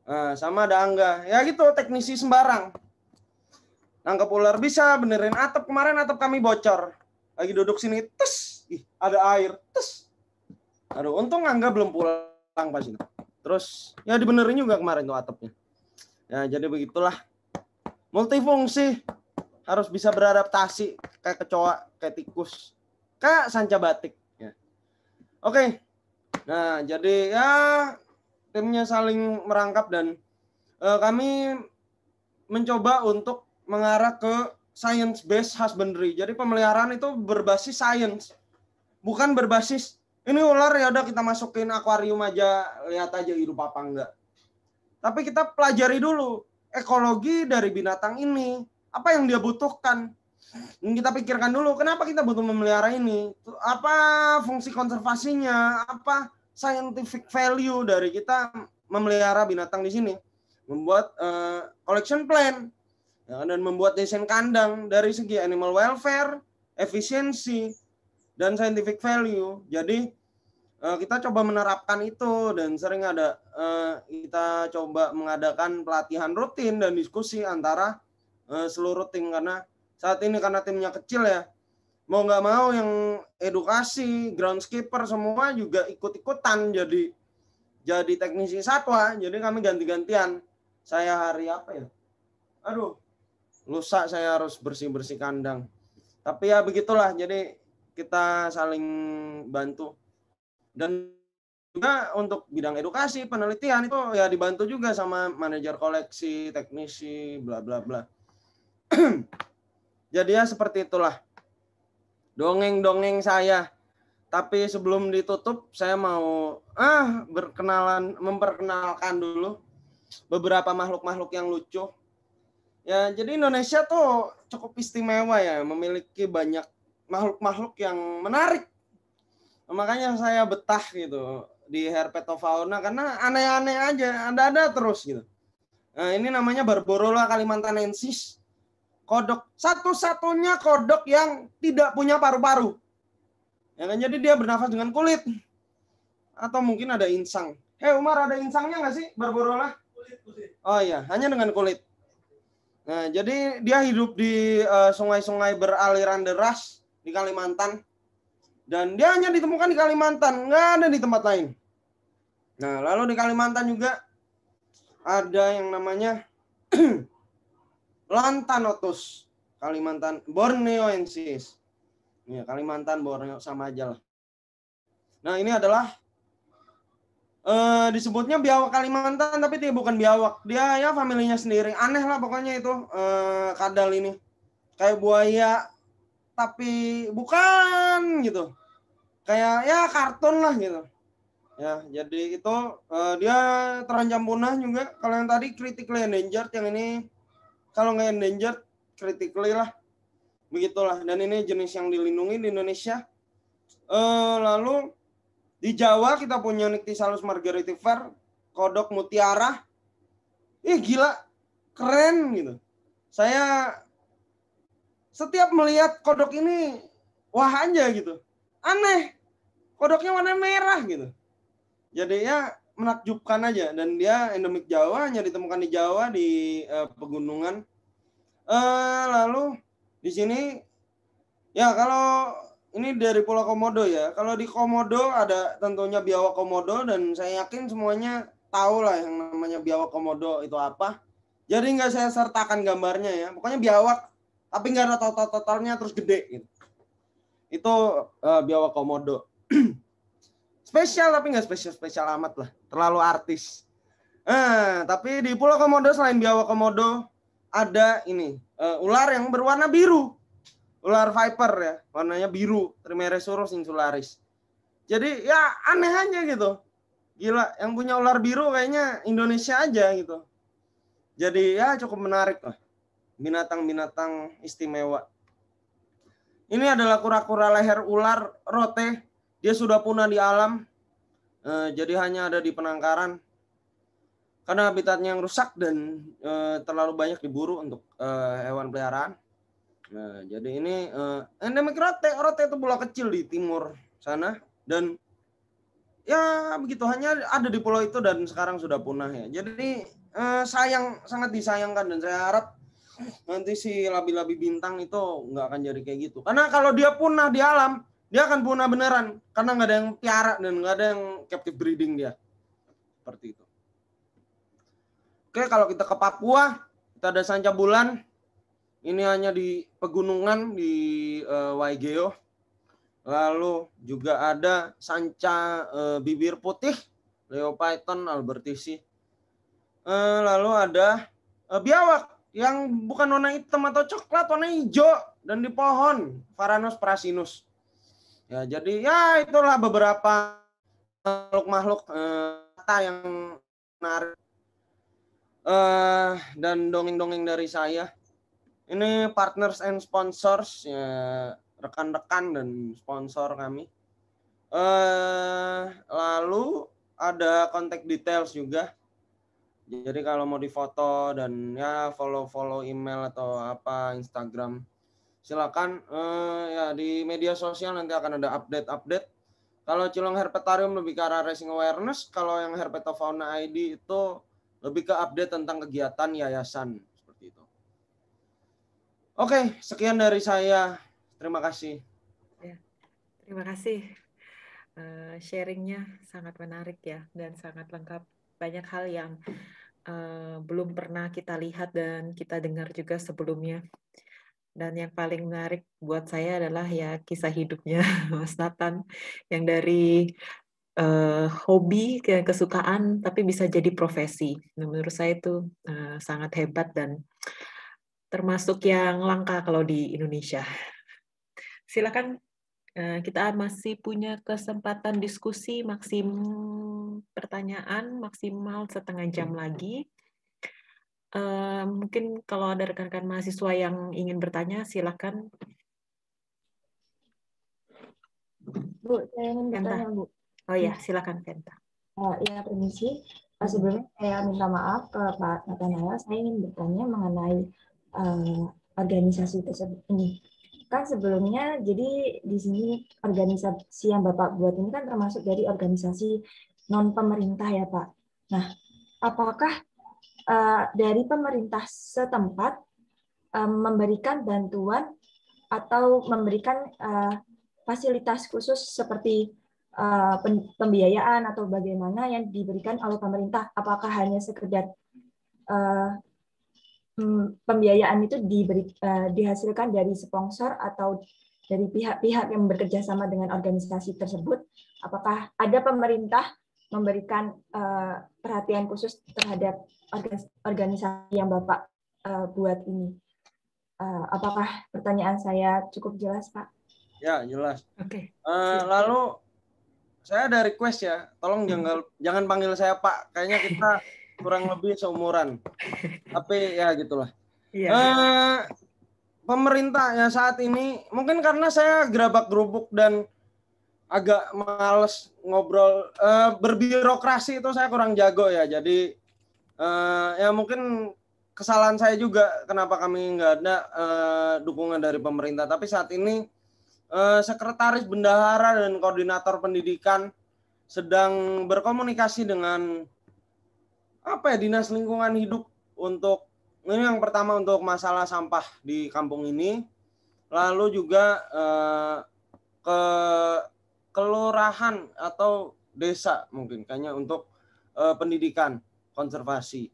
Uh, sama ada Angga, ya gitu teknisi sembarang. Nangkep ular bisa, benerin atap kemarin atap kami bocor. Lagi duduk sini, tes, ih ada air, tes. Aduh, untung Angga belum pulang pas itu. Terus ya dibenerin juga kemarin tuh atapnya. Ya jadi begitulah. Multifungsi harus bisa beradaptasi kayak kecoa, kayak tikus, kayak sanca batik. Ya. Oke, okay. nah jadi ya timnya saling merangkap dan uh, kami mencoba untuk mengarah ke science based husbandry. Jadi pemeliharaan itu berbasis science, bukan berbasis ini ular ya udah kita masukin akuarium aja lihat aja hidup apa enggak. Tapi kita pelajari dulu ekologi dari binatang ini, apa yang dia butuhkan kita pikirkan dulu kenapa kita butuh memelihara ini apa fungsi konservasinya apa scientific value dari kita memelihara binatang di sini membuat uh, collection plan ya, kan? dan membuat desain kandang dari segi animal welfare efisiensi dan scientific value jadi uh, kita coba menerapkan itu dan sering ada uh, kita coba mengadakan pelatihan rutin dan diskusi antara Eh, seluruh tim karena saat ini karena timnya kecil ya mau nggak mau yang edukasi groundskeeper semua juga ikut-ikutan jadi jadi teknisi satwa jadi kami ganti-gantian saya hari apa ya aduh lusa saya harus bersih-bersih kandang tapi ya begitulah jadi kita saling bantu dan juga untuk bidang edukasi penelitian itu ya dibantu juga sama manajer koleksi teknisi bla bla bla Jadi ya seperti itulah. Dongeng-dongeng saya. Tapi sebelum ditutup, saya mau ah berkenalan, memperkenalkan dulu beberapa makhluk-makhluk yang lucu. Ya, jadi Indonesia tuh cukup istimewa ya, memiliki banyak makhluk-makhluk yang menarik. Makanya saya betah gitu di herpetofauna karena aneh-aneh aja, ada-ada terus gitu. Nah, ini namanya Barborola kalimantanensis kodok satu-satunya kodok yang tidak punya paru-paru ya kan? jadi dia bernafas dengan kulit atau mungkin ada insang eh Umar ada insangnya nggak sih Barbarola kulit, kulit. oh iya hanya dengan kulit nah jadi dia hidup di eh, sungai-sungai uh, beraliran deras di Kalimantan dan dia hanya ditemukan di Kalimantan nggak ada di tempat lain nah lalu di Kalimantan juga ada yang namanya eh, Lantanotus Kalimantan Borneoensis. Ya, Kalimantan Borneo sama aja lah. Nah, ini adalah eh, disebutnya biawak Kalimantan tapi dia bukan biawak. Dia ya familinya sendiri. Aneh lah pokoknya itu eh, kadal ini. Kayak buaya tapi bukan gitu. Kayak ya kartun lah gitu. Ya, jadi itu uh, dia terancam punah juga. Kalau yang tadi critically endangered, yang ini kalau nggak endangered critically lah begitulah dan ini jenis yang dilindungi di Indonesia e, lalu di Jawa kita punya Nyctisalus margaritifer kodok mutiara ih gila keren gitu saya setiap melihat kodok ini wah aja gitu aneh kodoknya warna merah gitu jadi ya menakjubkan aja dan dia endemik Jawa hanya ditemukan di Jawa di uh, pegunungan uh, lalu di sini ya kalau ini dari Pulau Komodo ya kalau di Komodo ada tentunya biawak Komodo dan saya yakin semuanya tahu lah yang namanya biawak Komodo itu apa jadi nggak saya sertakan gambarnya ya pokoknya biawak tapi nggak ada total totalnya terus gede gitu itu uh, biawak Komodo spesial tapi nggak spesial spesial amat lah terlalu artis eh, tapi di Pulau Komodo selain biawak komodo ada ini uh, ular yang berwarna biru ular viper ya warnanya biru Trimeresurus insularis jadi ya aneh aja gitu gila yang punya ular biru kayaknya Indonesia aja gitu jadi ya cukup menarik lah binatang-binatang istimewa ini adalah kura-kura leher ular rote dia sudah punah di alam, eh, jadi hanya ada di penangkaran. Karena habitatnya yang rusak dan eh, terlalu banyak diburu untuk eh, hewan peliharaan. Nah, jadi ini uh, endemik rote. Rote itu pulau kecil di timur sana dan ya begitu hanya ada di pulau itu dan sekarang sudah punah ya. Jadi eh, sayang sangat disayangkan dan saya harap nanti si labi-labi bintang itu nggak akan jadi kayak gitu. Karena kalau dia punah di alam dia akan punah beneran karena nggak ada yang piara dan nggak ada yang captive breeding dia seperti itu oke kalau kita ke Papua kita ada sanca bulan ini hanya di pegunungan di uh, Waigeo lalu juga ada sanca uh, bibir putih Leo Albertisi uh, eh, lalu ada uh, biawak yang bukan warna hitam atau coklat warna hijau dan di pohon Varanus prasinus Ya, jadi ya itulah beberapa makhluk-makhluk kata eh, yang menarik eh, dan dongeng-dongeng dari saya. Ini partners and sponsors ya rekan-rekan dan sponsor kami. Eh, lalu ada kontak details juga. Jadi kalau mau difoto dan ya follow-follow email atau apa Instagram silakan eh, ya di media sosial nanti akan ada update-update. Kalau Cilong Herpetarium lebih ke arah racing awareness, kalau yang Herpetofauna ID itu lebih ke update tentang kegiatan yayasan seperti itu. Oke, sekian dari saya. Terima kasih. Ya, terima kasih. Eh, sharingnya sangat menarik ya dan sangat lengkap. Banyak hal yang uh, belum pernah kita lihat dan kita dengar juga sebelumnya. Dan yang paling menarik buat saya adalah ya kisah hidupnya Mas Nathan yang dari uh, hobi ke kesukaan tapi bisa jadi profesi. Nah, menurut saya itu uh, sangat hebat dan termasuk yang langka kalau di Indonesia. Silakan uh, kita masih punya kesempatan diskusi maksimum pertanyaan maksimal setengah jam lagi. Ehm, mungkin kalau ada rekan-rekan mahasiswa yang ingin bertanya, silakan. Bu, saya ingin bertanya, Bu. Oh ya, silakan Kenta. Uh, ya, permisi. Uh, sebelumnya saya minta maaf ke Pak Natanaya. Saya ingin bertanya mengenai uh, organisasi tersebut ini. Kan sebelumnya, jadi di sini organisasi yang Bapak buat ini kan termasuk dari organisasi non pemerintah ya Pak. Nah, apakah Eh, dari pemerintah setempat eh, memberikan bantuan atau memberikan eh, fasilitas khusus seperti pembiayaan atau bagaimana yang diberikan oleh pemerintah apakah hanya sekedar hmm, pembiayaan itu diberi, dihasilkan dari sponsor atau dari pihak-pihak yang bekerja sama dengan organisasi tersebut apakah ada pemerintah memberikan eh, perhatian khusus terhadap organisasi yang Bapak eh, buat ini. Eh, apakah pertanyaan saya cukup jelas, Pak? Ya, jelas. Oke. Okay. lalu saya ada request ya, tolong jangan jangan panggil saya Pak. Kayaknya kita kurang lebih seumuran. Tapi ya gitulah. Iya. Uh, pemerintah ya saat ini mungkin karena saya gerabak gerubuk dan agak males ngobrol uh, berbirokrasi itu saya kurang jago ya. Jadi uh, ya mungkin kesalahan saya juga kenapa kami nggak ada uh, dukungan dari pemerintah. Tapi saat ini uh, sekretaris bendahara dan koordinator pendidikan sedang berkomunikasi dengan apa ya dinas lingkungan hidup untuk ini yang pertama untuk masalah sampah di kampung ini lalu juga uh, ke kelurahan atau desa mungkin kayaknya untuk uh, pendidikan konservasi.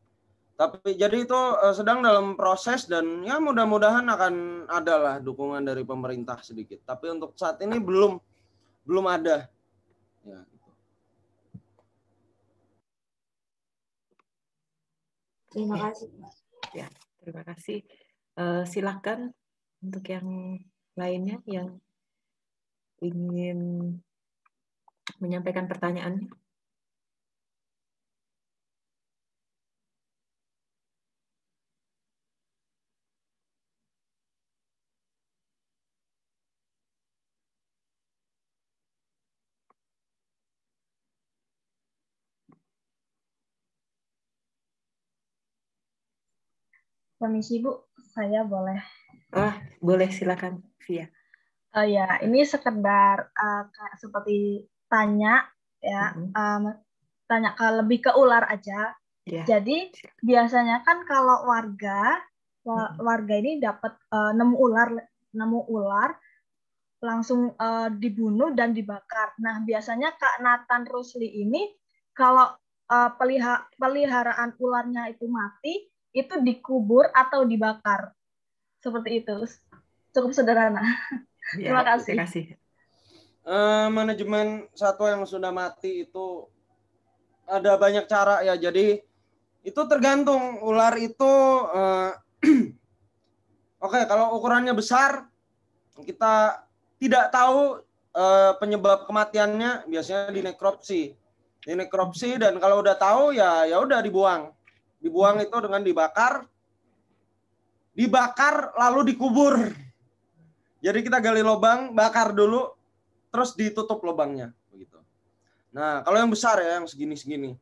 Tapi jadi itu uh, sedang dalam proses dan ya mudah-mudahan akan adalah dukungan dari pemerintah sedikit. Tapi untuk saat ini belum belum ada. Ya. Gitu. Terima kasih. Ya, terima kasih. Uh, silakan untuk yang lainnya yang ingin menyampaikan pertanyaan. Permisi Bu, saya boleh. Ah, boleh silakan Via. Oh ya, ini sekedar uh, seperti tanya ya mm -hmm. um, tanya ke lebih ke ular aja. Yeah. Jadi biasanya kan kalau warga warga ini dapat uh, nemu ular nemu ular langsung uh, dibunuh dan dibakar. Nah biasanya Kak Nathan Rusli ini kalau uh, peliha, peliharaan ularnya itu mati itu dikubur atau dibakar seperti itu cukup sederhana. Ya, terima kasih. Terima kasih. Eh, manajemen satwa yang sudah mati itu ada banyak cara ya. Jadi itu tergantung ular itu uh, oke okay, kalau ukurannya besar kita tidak tahu uh, penyebab kematiannya biasanya di nekropsi. Di nekropsi dan kalau udah tahu ya ya udah dibuang. Dibuang itu dengan dibakar. Dibakar lalu dikubur. Jadi kita gali lubang, bakar dulu, terus ditutup lubangnya begitu. Nah, kalau yang besar ya yang segini-segini.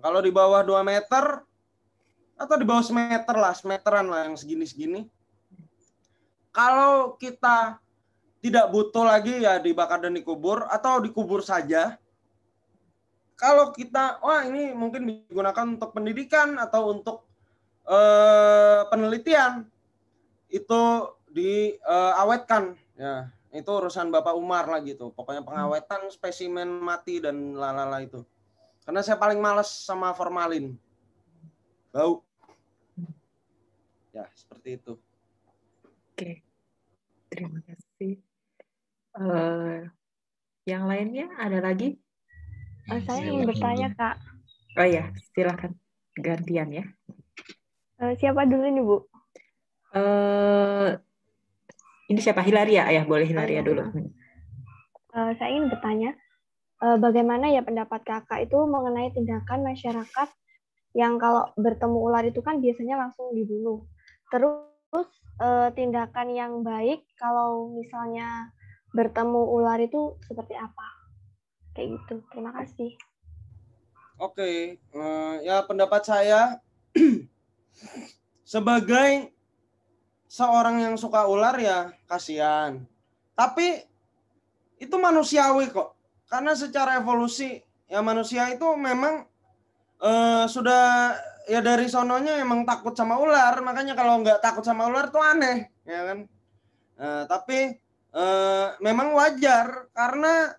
Kalau di bawah 2 meter atau di bawah semeter lah, semeteran lah yang segini-segini. Kalau kita tidak butuh lagi ya dibakar dan dikubur atau dikubur saja. Kalau kita wah ini mungkin digunakan untuk pendidikan atau untuk eh, penelitian itu diawetkan eh, ya itu urusan Bapak Umar lah gitu Pokoknya hmm. pengawetan spesimen mati dan lalala itu. Karena saya paling males sama formalin. Bau. Ya, seperti itu. Oke. Terima kasih. Uh, yang lainnya ada lagi? Oh, saya iya, ingin bertanya, Kak. Oh ya, silahkan gantian ya. Uh, siapa dulu nih, Bu? Uh, ini siapa Hilaria ayah ya, boleh Hilaria iya. dulu uh, saya ingin bertanya uh, bagaimana ya pendapat kakak itu mengenai tindakan masyarakat yang kalau bertemu ular itu kan biasanya langsung dibunuh terus uh, tindakan yang baik kalau misalnya bertemu ular itu seperti apa kayak gitu terima kasih oke okay. uh, ya pendapat saya sebagai seorang yang suka ular ya kasihan. Tapi itu manusiawi kok. Karena secara evolusi ya manusia itu memang uh, sudah ya dari sononya emang takut sama ular. Makanya kalau nggak takut sama ular tuh aneh, ya kan? Uh, tapi uh, memang wajar karena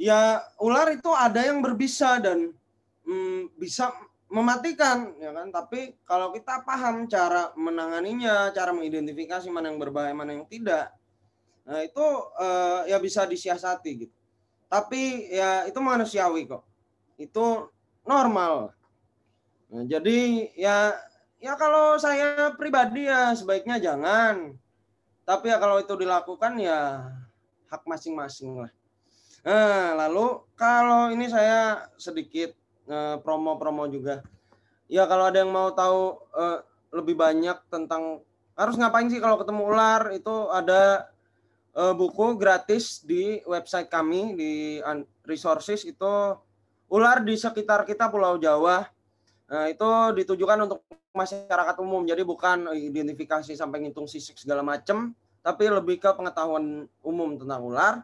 ya ular itu ada yang berbisa dan um, bisa mematikan ya kan tapi kalau kita paham cara menanganinya cara mengidentifikasi mana yang berbahaya mana yang tidak nah itu eh, ya bisa disiasati gitu tapi ya itu manusiawi kok itu normal nah, jadi ya ya kalau saya pribadi ya sebaiknya jangan tapi ya kalau itu dilakukan ya hak masing-masing lah nah, lalu kalau ini saya sedikit promo-promo juga. Ya kalau ada yang mau tahu uh, lebih banyak tentang harus ngapain sih kalau ketemu ular itu ada uh, buku gratis di website kami di resources itu ular di sekitar kita Pulau Jawa. Nah, itu ditujukan untuk masyarakat umum. Jadi bukan identifikasi sampai ngitung sisik segala macam, tapi lebih ke pengetahuan umum tentang ular.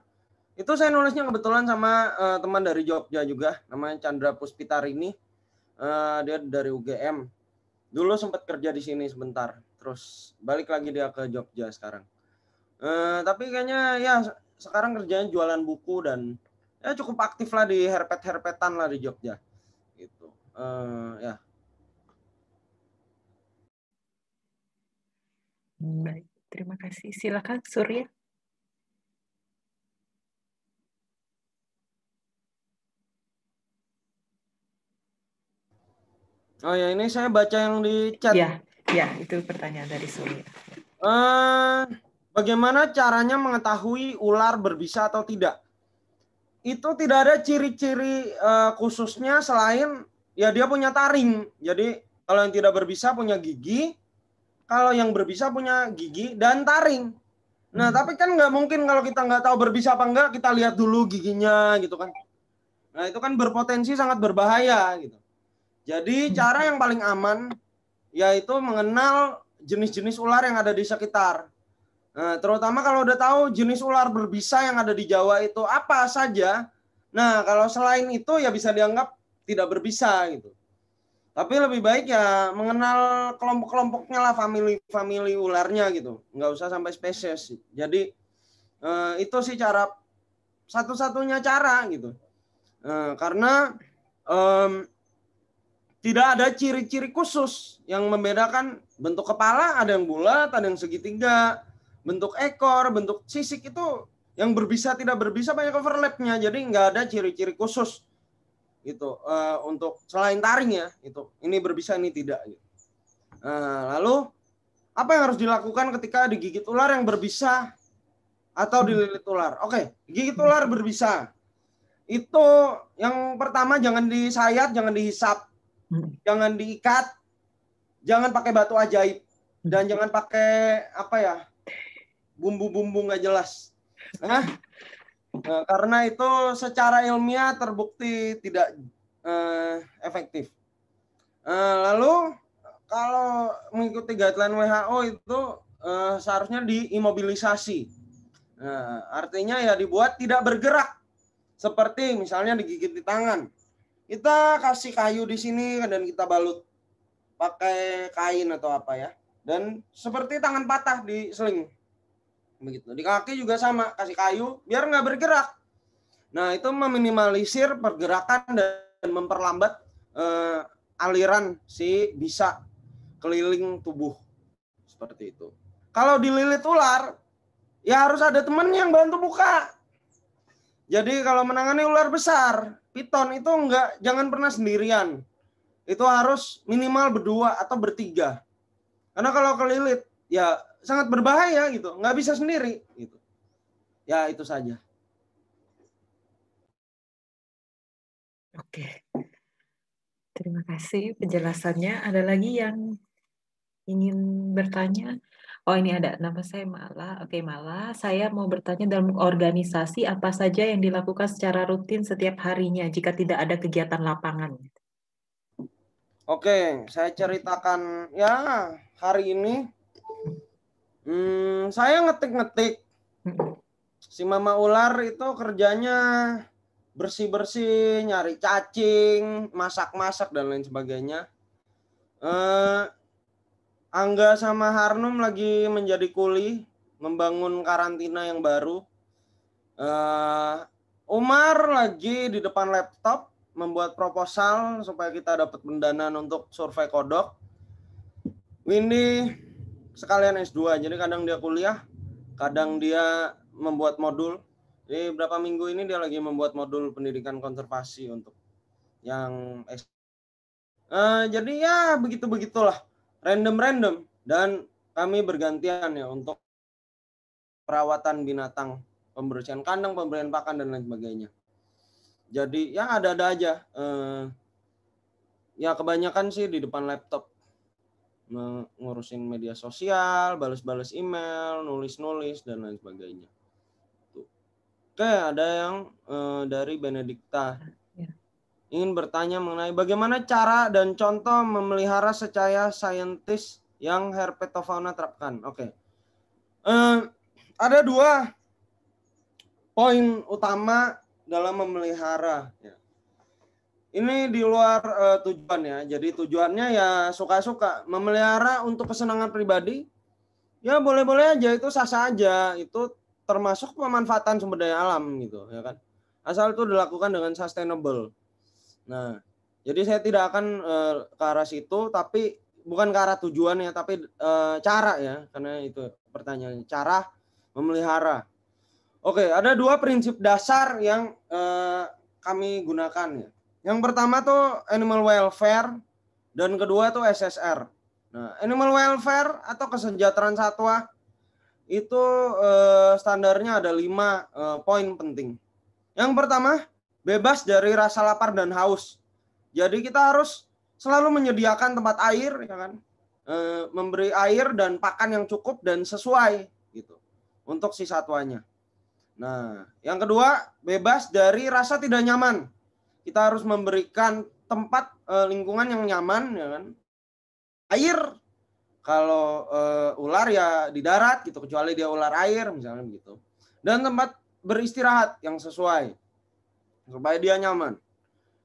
Itu saya nulisnya kebetulan sama uh, teman dari Jogja juga, namanya Chandra Puspitar ini. Uh, eh, dia dari UGM. Dulu sempat kerja di sini sebentar, terus balik lagi dia ke Jogja sekarang. Uh, tapi kayaknya ya sekarang kerjanya jualan buku dan ya cukup aktif lah di herpet-herpetan lah di Jogja. Gitu. Uh, ya. Baik, terima kasih. Silakan Surya. Oh ya, ini saya baca yang di chat. Ya, ya itu pertanyaan dari Surya. Uh, eh, bagaimana caranya mengetahui ular berbisa atau tidak? Itu tidak ada ciri-ciri uh, khususnya selain ya dia punya taring. Jadi kalau yang tidak berbisa punya gigi, kalau yang berbisa punya gigi dan taring. Nah hmm. tapi kan nggak mungkin kalau kita nggak tahu berbisa apa enggak kita lihat dulu giginya gitu kan. Nah itu kan berpotensi sangat berbahaya gitu. Jadi cara yang paling aman yaitu mengenal jenis-jenis ular yang ada di sekitar. Nah, terutama kalau udah tahu jenis ular berbisa yang ada di Jawa itu apa saja. Nah, kalau selain itu ya bisa dianggap tidak berbisa gitu. Tapi lebih baik ya mengenal kelompok-kelompoknya lah, family-family ularnya gitu. Nggak usah sampai spesies. Jadi eh, itu sih cara satu-satunya cara gitu. Eh, karena eh, tidak ada ciri-ciri khusus yang membedakan bentuk kepala, ada yang bulat, ada yang segitiga, bentuk ekor, bentuk sisik itu yang berbisa tidak berbisa banyak overlapnya, jadi nggak ada ciri-ciri khusus itu uh, eh, untuk selain taring ya itu ini berbisa ini tidak gitu. Nah, lalu apa yang harus dilakukan ketika digigit ular yang berbisa atau dililit ular? Oke, okay, gigit ular berbisa. Itu yang pertama jangan disayat, jangan dihisap jangan diikat, jangan pakai batu ajaib, dan jangan pakai apa ya bumbu-bumbu nggak jelas. Nah, nah, karena itu secara ilmiah terbukti tidak uh, efektif. Uh, lalu kalau mengikuti guideline WHO itu uh, seharusnya diimobilisasi. Nah, artinya ya dibuat tidak bergerak seperti misalnya digigit di tangan kita kasih kayu di sini dan kita balut pakai kain atau apa ya. Dan seperti tangan patah di seling. Begitu. Di kaki juga sama, kasih kayu biar nggak bergerak. Nah, itu meminimalisir pergerakan dan memperlambat eh, aliran si bisa keliling tubuh. Seperti itu. Kalau dililit ular, ya harus ada temen yang bantu buka jadi kalau menangani ular besar, piton itu enggak jangan pernah sendirian. Itu harus minimal berdua atau bertiga. Karena kalau kelilit ya sangat berbahaya gitu, nggak bisa sendiri gitu. Ya itu saja. Oke. Terima kasih penjelasannya. Ada lagi yang ingin bertanya? oh ini ada nama saya Mala. Oke, Mala, saya mau bertanya dalam organisasi apa saja yang dilakukan secara rutin setiap harinya jika tidak ada kegiatan lapangan? Oke, saya ceritakan ya hari ini hmm, saya ngetik-ngetik. Si Mama Ular itu kerjanya bersih-bersih, nyari cacing, masak-masak dan lain sebagainya. Uh, Angga sama Harnum lagi menjadi kuli, membangun karantina yang baru. Uh, Umar lagi di depan laptop membuat proposal supaya kita dapat pendanaan untuk survei kodok. Windy sekalian S2, jadi kadang dia kuliah, kadang dia membuat modul. Jadi berapa minggu ini dia lagi membuat modul pendidikan konservasi untuk yang S. Uh, jadi ya begitu begitulah random-random dan kami bergantian ya untuk perawatan binatang, pembersihan kandang, pemberian pakan dan lain sebagainya. Jadi ya ada-ada aja. Eh, ya kebanyakan sih di depan laptop ngurusin media sosial, balas-balas email, nulis-nulis dan lain sebagainya. Oke, ada yang eh, dari Benedikta ingin bertanya mengenai bagaimana cara dan contoh memelihara secara saintis yang herpetofauna terapkan. Oke. Okay. Uh, eh, ada dua poin utama dalam memelihara. Ya. Ini di luar uh, tujuan ya. Jadi tujuannya ya suka-suka. Memelihara untuk kesenangan pribadi, ya boleh-boleh aja itu sah-sah aja. Itu termasuk pemanfaatan sumber daya alam gitu ya kan. Asal itu dilakukan dengan sustainable Nah, jadi saya tidak akan uh, ke arah situ, tapi bukan ke arah tujuan ya, tapi uh, cara ya, karena itu pertanyaan cara memelihara. Oke, ada dua prinsip dasar yang uh, kami gunakan ya. Yang pertama tuh animal welfare dan kedua tuh SSR. Nah, animal welfare atau kesejahteraan satwa itu uh, standarnya ada lima uh, poin penting. Yang pertama, bebas dari rasa lapar dan haus. Jadi kita harus selalu menyediakan tempat air, ya kan? E, memberi air dan pakan yang cukup dan sesuai gitu untuk si satwanya. Nah, yang kedua bebas dari rasa tidak nyaman. Kita harus memberikan tempat e, lingkungan yang nyaman, ya kan? Air kalau e, ular ya di darat gitu kecuali dia ular air misalnya gitu dan tempat beristirahat yang sesuai supaya dia nyaman.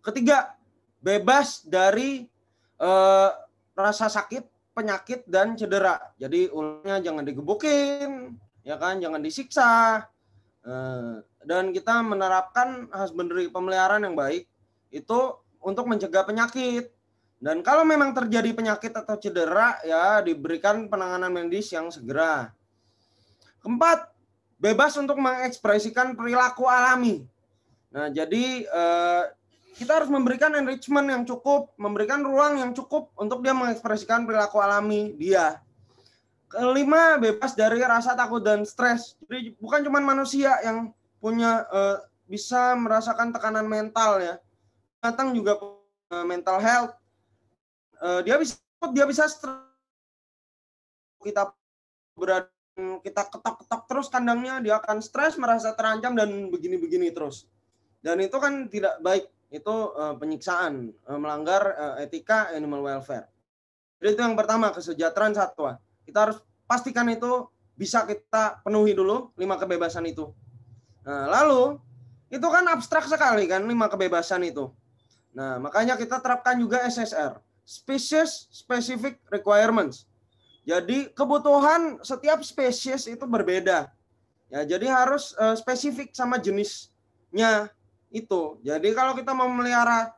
Ketiga, bebas dari uh, rasa sakit, penyakit dan cedera. Jadi ulangnya jangan digebukin, ya kan, jangan disiksa. Uh, dan kita menerapkan husbandry pemeliharaan yang baik itu untuk mencegah penyakit. Dan kalau memang terjadi penyakit atau cedera ya diberikan penanganan medis yang segera. Keempat, bebas untuk mengekspresikan perilaku alami. Nah, jadi eh, kita harus memberikan enrichment yang cukup, memberikan ruang yang cukup untuk dia mengekspresikan perilaku alami dia. Kelima, bebas dari rasa takut dan stres. Jadi bukan cuma manusia yang punya eh, bisa merasakan tekanan mental ya. datang juga eh, mental health. dia bisa dia bisa stres. Kita berada kita ketok-ketok terus kandangnya, dia akan stres, merasa terancam dan begini-begini terus dan itu kan tidak baik itu uh, penyiksaan uh, melanggar uh, etika animal welfare jadi itu yang pertama kesejahteraan satwa kita harus pastikan itu bisa kita penuhi dulu lima kebebasan itu nah, lalu itu kan abstrak sekali kan lima kebebasan itu nah makanya kita terapkan juga SSR species specific requirements jadi kebutuhan setiap spesies itu berbeda ya jadi harus uh, spesifik sama jenisnya itu. Jadi kalau kita mau melihara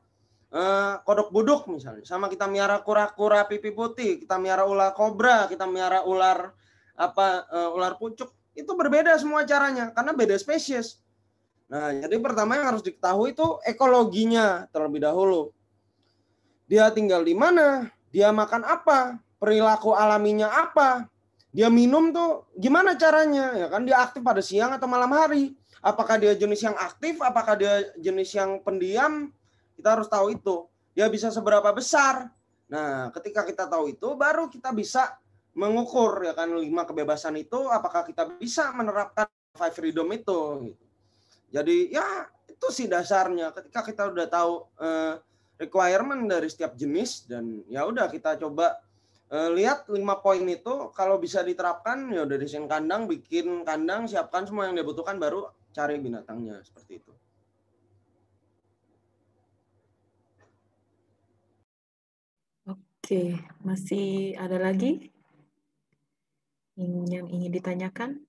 eh, kodok buduk misalnya, sama kita miara kura-kura pipi putih, kita miara ular kobra, kita miara ular apa eh, ular pucuk, itu berbeda semua caranya karena beda spesies. Nah, jadi pertama yang harus diketahui itu ekologinya terlebih dahulu. Dia tinggal di mana, dia makan apa, perilaku alaminya apa, dia minum tuh gimana caranya, ya kan dia aktif pada siang atau malam hari apakah dia jenis yang aktif, apakah dia jenis yang pendiam, kita harus tahu itu. Dia bisa seberapa besar. Nah, ketika kita tahu itu, baru kita bisa mengukur ya kan lima kebebasan itu apakah kita bisa menerapkan five freedom itu gitu. Jadi ya itu sih dasarnya ketika kita udah tahu eh, requirement dari setiap jenis dan ya udah kita coba eh, lihat lima poin itu kalau bisa diterapkan ya udah desain kandang bikin kandang siapkan semua yang dibutuhkan baru cari binatangnya seperti itu. Oke, masih ada lagi yang ingin ditanyakan?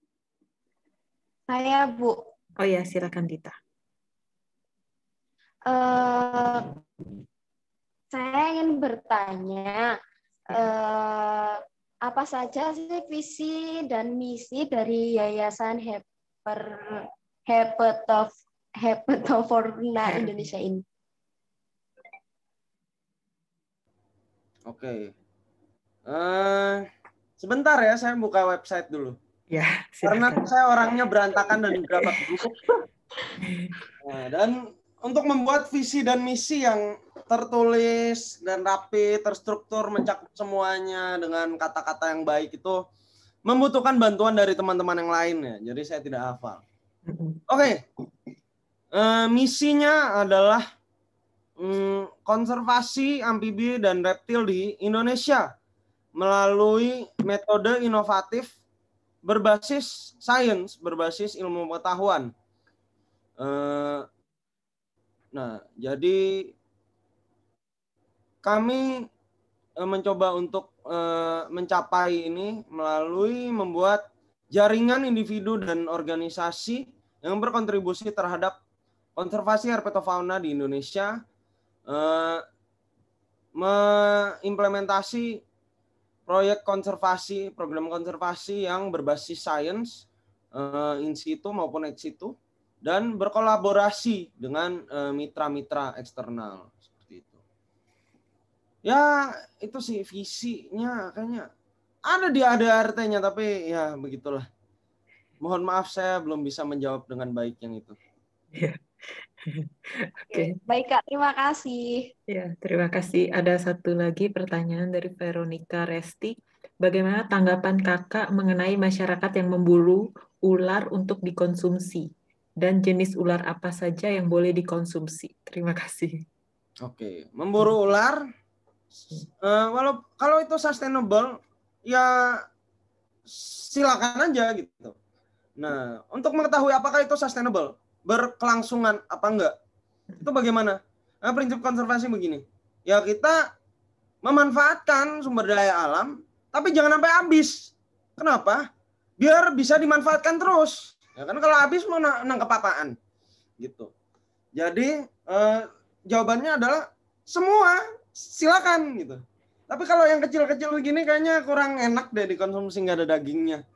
Saya, Bu. Oh ya, silakan Dita. Uh, saya ingin bertanya, uh, apa saja sih visi dan misi dari Yayasan Hyper hepatof hepatoforna Indonesia ini. Oke. Okay. Uh, eh, sebentar ya, saya buka website dulu. Ya. Silakan. Karena saya orangnya berantakan dan berapa buku. Nah, dan untuk membuat visi dan misi yang tertulis dan rapi, terstruktur, mencakup semuanya dengan kata-kata yang baik itu membutuhkan bantuan dari teman-teman yang lain ya. Jadi saya tidak hafal. Oke, okay. uh, eh, misinya adalah um, konservasi amfibi dan reptil di Indonesia melalui metode inovatif berbasis sains, berbasis ilmu pengetahuan. Uh, nah, jadi kami eh, mencoba untuk uh, mencapai ini melalui membuat jaringan individu dan organisasi yang berkontribusi terhadap konservasi herpetofauna di Indonesia eh, mengimplementasi proyek konservasi, program konservasi yang berbasis sains eh, in situ maupun ex situ dan berkolaborasi dengan eh, mitra-mitra eh, eksternal seperti itu. Ya, itu sih visinya kayaknya ada di ADRT-nya tapi ya begitulah. Mohon maaf saya belum bisa menjawab dengan baik yang itu. Ya. Oke. Okay. Baik Kak, terima kasih. Ya, terima kasih. Ada satu lagi pertanyaan dari Veronica Resti. Bagaimana tanggapan Kakak mengenai masyarakat yang memburu ular untuk dikonsumsi dan jenis ular apa saja yang boleh dikonsumsi? Terima kasih. Oke, okay. memburu ular uh, walau kalau itu sustainable ya silakan aja gitu Nah, untuk mengetahui apakah itu sustainable, berkelangsungan apa enggak, itu bagaimana? Nah, prinsip konservasi begini. Ya kita memanfaatkan sumber daya alam, tapi jangan sampai habis. Kenapa? Biar bisa dimanfaatkan terus. Ya kan kalau habis mau nangkep apaan? Gitu. Jadi eh, jawabannya adalah semua silakan gitu. Tapi kalau yang kecil-kecil begini kayaknya kurang enak deh dikonsumsi nggak ada dagingnya.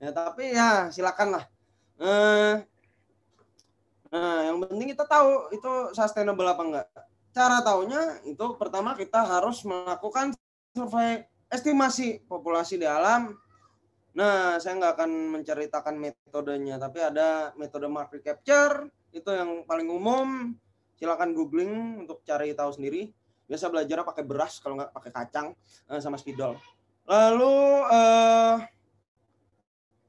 Ya, tapi ya silakan lah. Eh, nah, yang penting kita tahu itu sustainable apa enggak. Cara taunya itu pertama kita harus melakukan survei estimasi populasi di alam. Nah, saya nggak akan menceritakan metodenya, tapi ada metode market capture itu yang paling umum. Silakan googling untuk cari tahu sendiri. Biasa belajar pakai beras kalau nggak pakai kacang eh, sama spidol. Lalu eh,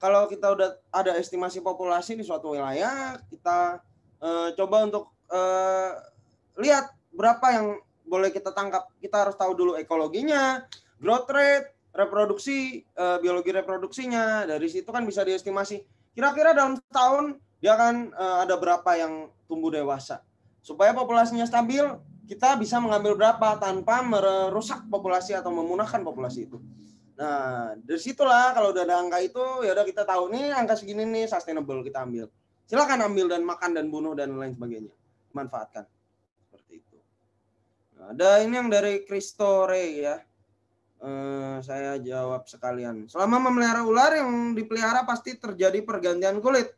kalau kita udah ada estimasi populasi di suatu wilayah, kita uh, coba untuk uh, lihat berapa yang boleh kita tangkap. Kita harus tahu dulu ekologinya, growth rate, reproduksi, uh, biologi reproduksinya. Dari situ kan bisa diestimasi. Kira-kira dalam setahun dia akan uh, ada berapa yang tumbuh dewasa. Supaya populasinya stabil, kita bisa mengambil berapa tanpa merusak populasi atau memunahkan populasi itu. Nah, dari situlah kalau udah ada angka itu ya udah kita tahu nih angka segini nih sustainable kita ambil. Silakan ambil dan makan dan bunuh dan lain sebagainya. Manfaatkan. Seperti itu. Nah, ada ini yang dari Kristore ya. Uh, saya jawab sekalian. Selama memelihara ular yang dipelihara pasti terjadi pergantian kulit.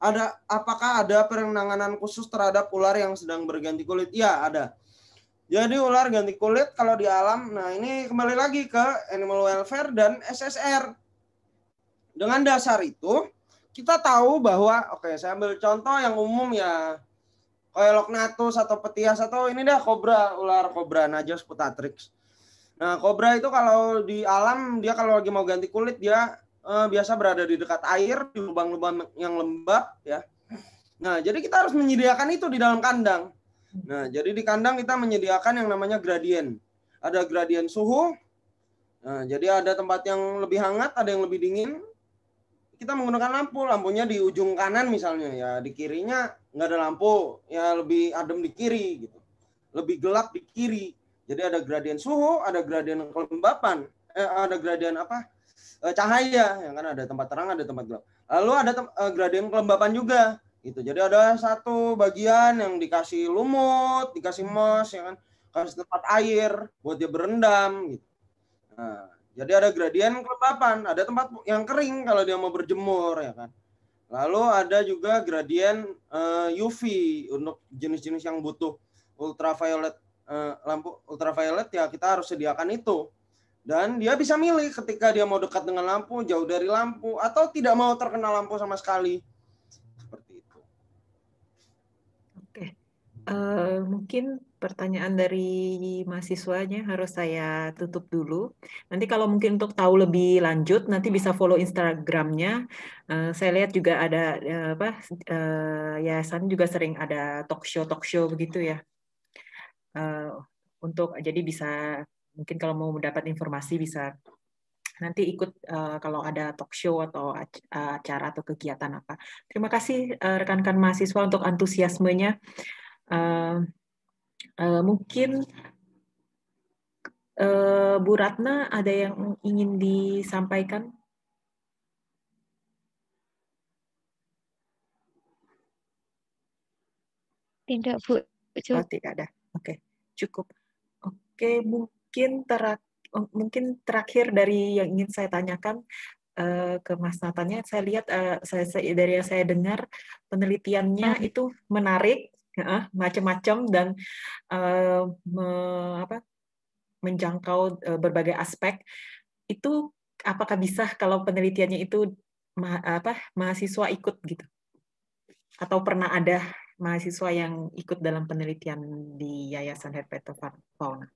Ada apakah ada penanganan khusus terhadap ular yang sedang berganti kulit? Iya, ada. Jadi ular ganti kulit kalau di alam. Nah ini kembali lagi ke animal welfare dan SSR. Dengan dasar itu kita tahu bahwa oke okay, saya ambil contoh yang umum ya kayak atau Petias atau ini dah kobra ular kobra Najos putatrix. Nah kobra itu kalau di alam dia kalau lagi mau ganti kulit dia eh, biasa berada di dekat air di lubang-lubang yang lembab ya. Nah jadi kita harus menyediakan itu di dalam kandang. Nah, jadi di kandang kita menyediakan yang namanya gradien. Ada gradien suhu. Nah, jadi ada tempat yang lebih hangat, ada yang lebih dingin. Kita menggunakan lampu. Lampunya di ujung kanan misalnya ya, di kirinya nggak ada lampu, ya lebih adem di kiri gitu. Lebih gelap di kiri. Jadi ada gradien suhu, ada gradien kelembapan, eh, ada gradien apa? Eh, cahaya, ya kan ada tempat terang, ada tempat gelap. Lalu ada tem eh, gradien kelembapan juga. Itu. Jadi ada satu bagian yang dikasih lumut, dikasih emas, ya kan? Kasih tempat air buat dia berendam gitu. Nah, jadi ada gradien kelembapan, ada tempat yang kering kalau dia mau berjemur ya kan. Lalu ada juga gradien uh, eh, UV untuk jenis-jenis yang butuh ultraviolet uh, lampu ultraviolet ya kita harus sediakan itu. Dan dia bisa milih ketika dia mau dekat dengan lampu, jauh dari lampu atau tidak mau terkena lampu sama sekali. Eh, mungkin pertanyaan dari mahasiswanya harus saya tutup dulu. Nanti kalau mungkin untuk tahu lebih lanjut, nanti bisa follow Instagramnya. Uh, saya lihat juga ada uh, apa yayasan juga sering ada talk show talk show begitu ya. Untuk jadi bisa mungkin kalau mau mendapat informasi bisa nanti ikut uh, kalau ada talk show atau acara atau kegiatan apa. Terima kasih rekan-rekan mahasiswa untuk antusiasmenya. Uh, uh, mungkin uh, Bu Ratna ada yang ingin disampaikan? Tidak Bu. Cukup. Oh, tidak ada. Oke, okay. cukup. Oke, okay, mungkin terak oh, mungkin terakhir dari yang ingin saya tanyakan uh, ke Mas Natanya, saya lihat uh, saya, saya dari yang saya dengar penelitiannya hmm. itu menarik uh, macam-macam dan uh, me, apa, menjangkau uh, berbagai aspek itu apakah bisa kalau penelitiannya itu ma apa mahasiswa ikut gitu atau pernah ada mahasiswa yang ikut dalam penelitian di Yayasan Herpeto Fauna?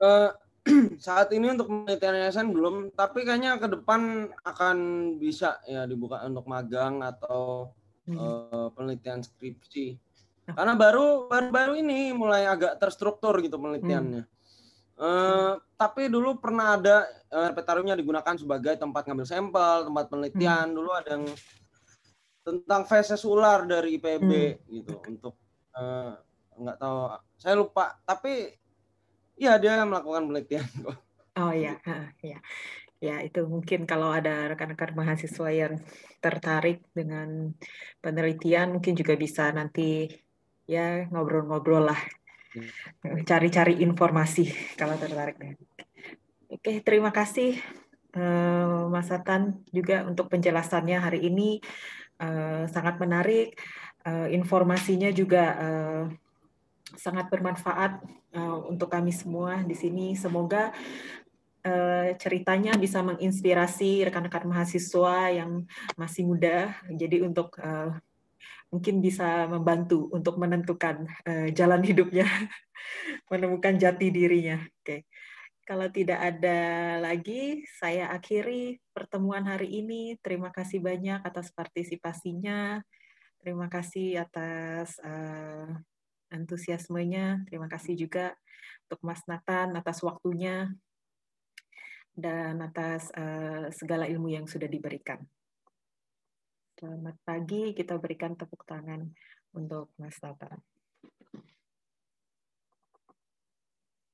Uh, saat ini untuk penelitian yayasan belum, tapi kayaknya ke depan akan bisa ya dibuka untuk magang atau uh, penelitian skripsi. Karena baru baru baru ini mulai agak terstruktur gitu penelitiannya. Hmm. Uh, tapi dulu pernah ada uh, digunakan sebagai tempat ngambil sampel, tempat penelitian. Hmm. Dulu ada yang tentang feses ular dari IPB hmm. gitu untuk uh, nggak tahu saya lupa tapi ya dia melakukan penelitian kok oh ya ya ya itu mungkin kalau ada rekan-rekan mahasiswa yang tertarik dengan penelitian mungkin juga bisa nanti ya ngobrol-ngobrol lah hmm. cari-cari informasi kalau tertarik oke terima kasih eh, Mas Satan juga untuk penjelasannya hari ini eh, sangat menarik eh, informasinya juga sangat bermanfaat untuk kami semua di sini semoga ceritanya bisa menginspirasi rekan-rekan mahasiswa yang masih muda jadi untuk mungkin bisa membantu untuk menentukan eh, jalan hidupnya, menemukan jati dirinya. Oke. Kalau tidak ada lagi, saya akhiri pertemuan hari ini. Terima kasih banyak atas partisipasinya. Terima kasih atas uh, antusiasmenya. Terima kasih juga untuk Mas Nathan atas waktunya dan atas uh, segala ilmu yang sudah diberikan. Selamat pagi, kita berikan tepuk tangan untuk Mas Tata.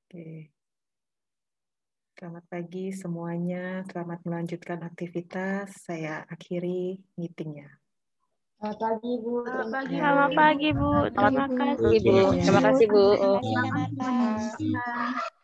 Oke. Selamat pagi semuanya, selamat melanjutkan aktivitas. Saya akhiri meetingnya. Selamat pagi Bu. Selamat pagi. Selamat pagi Bu. Terima kasih Bu. Terima kasih Bu. Terima kasih Bu.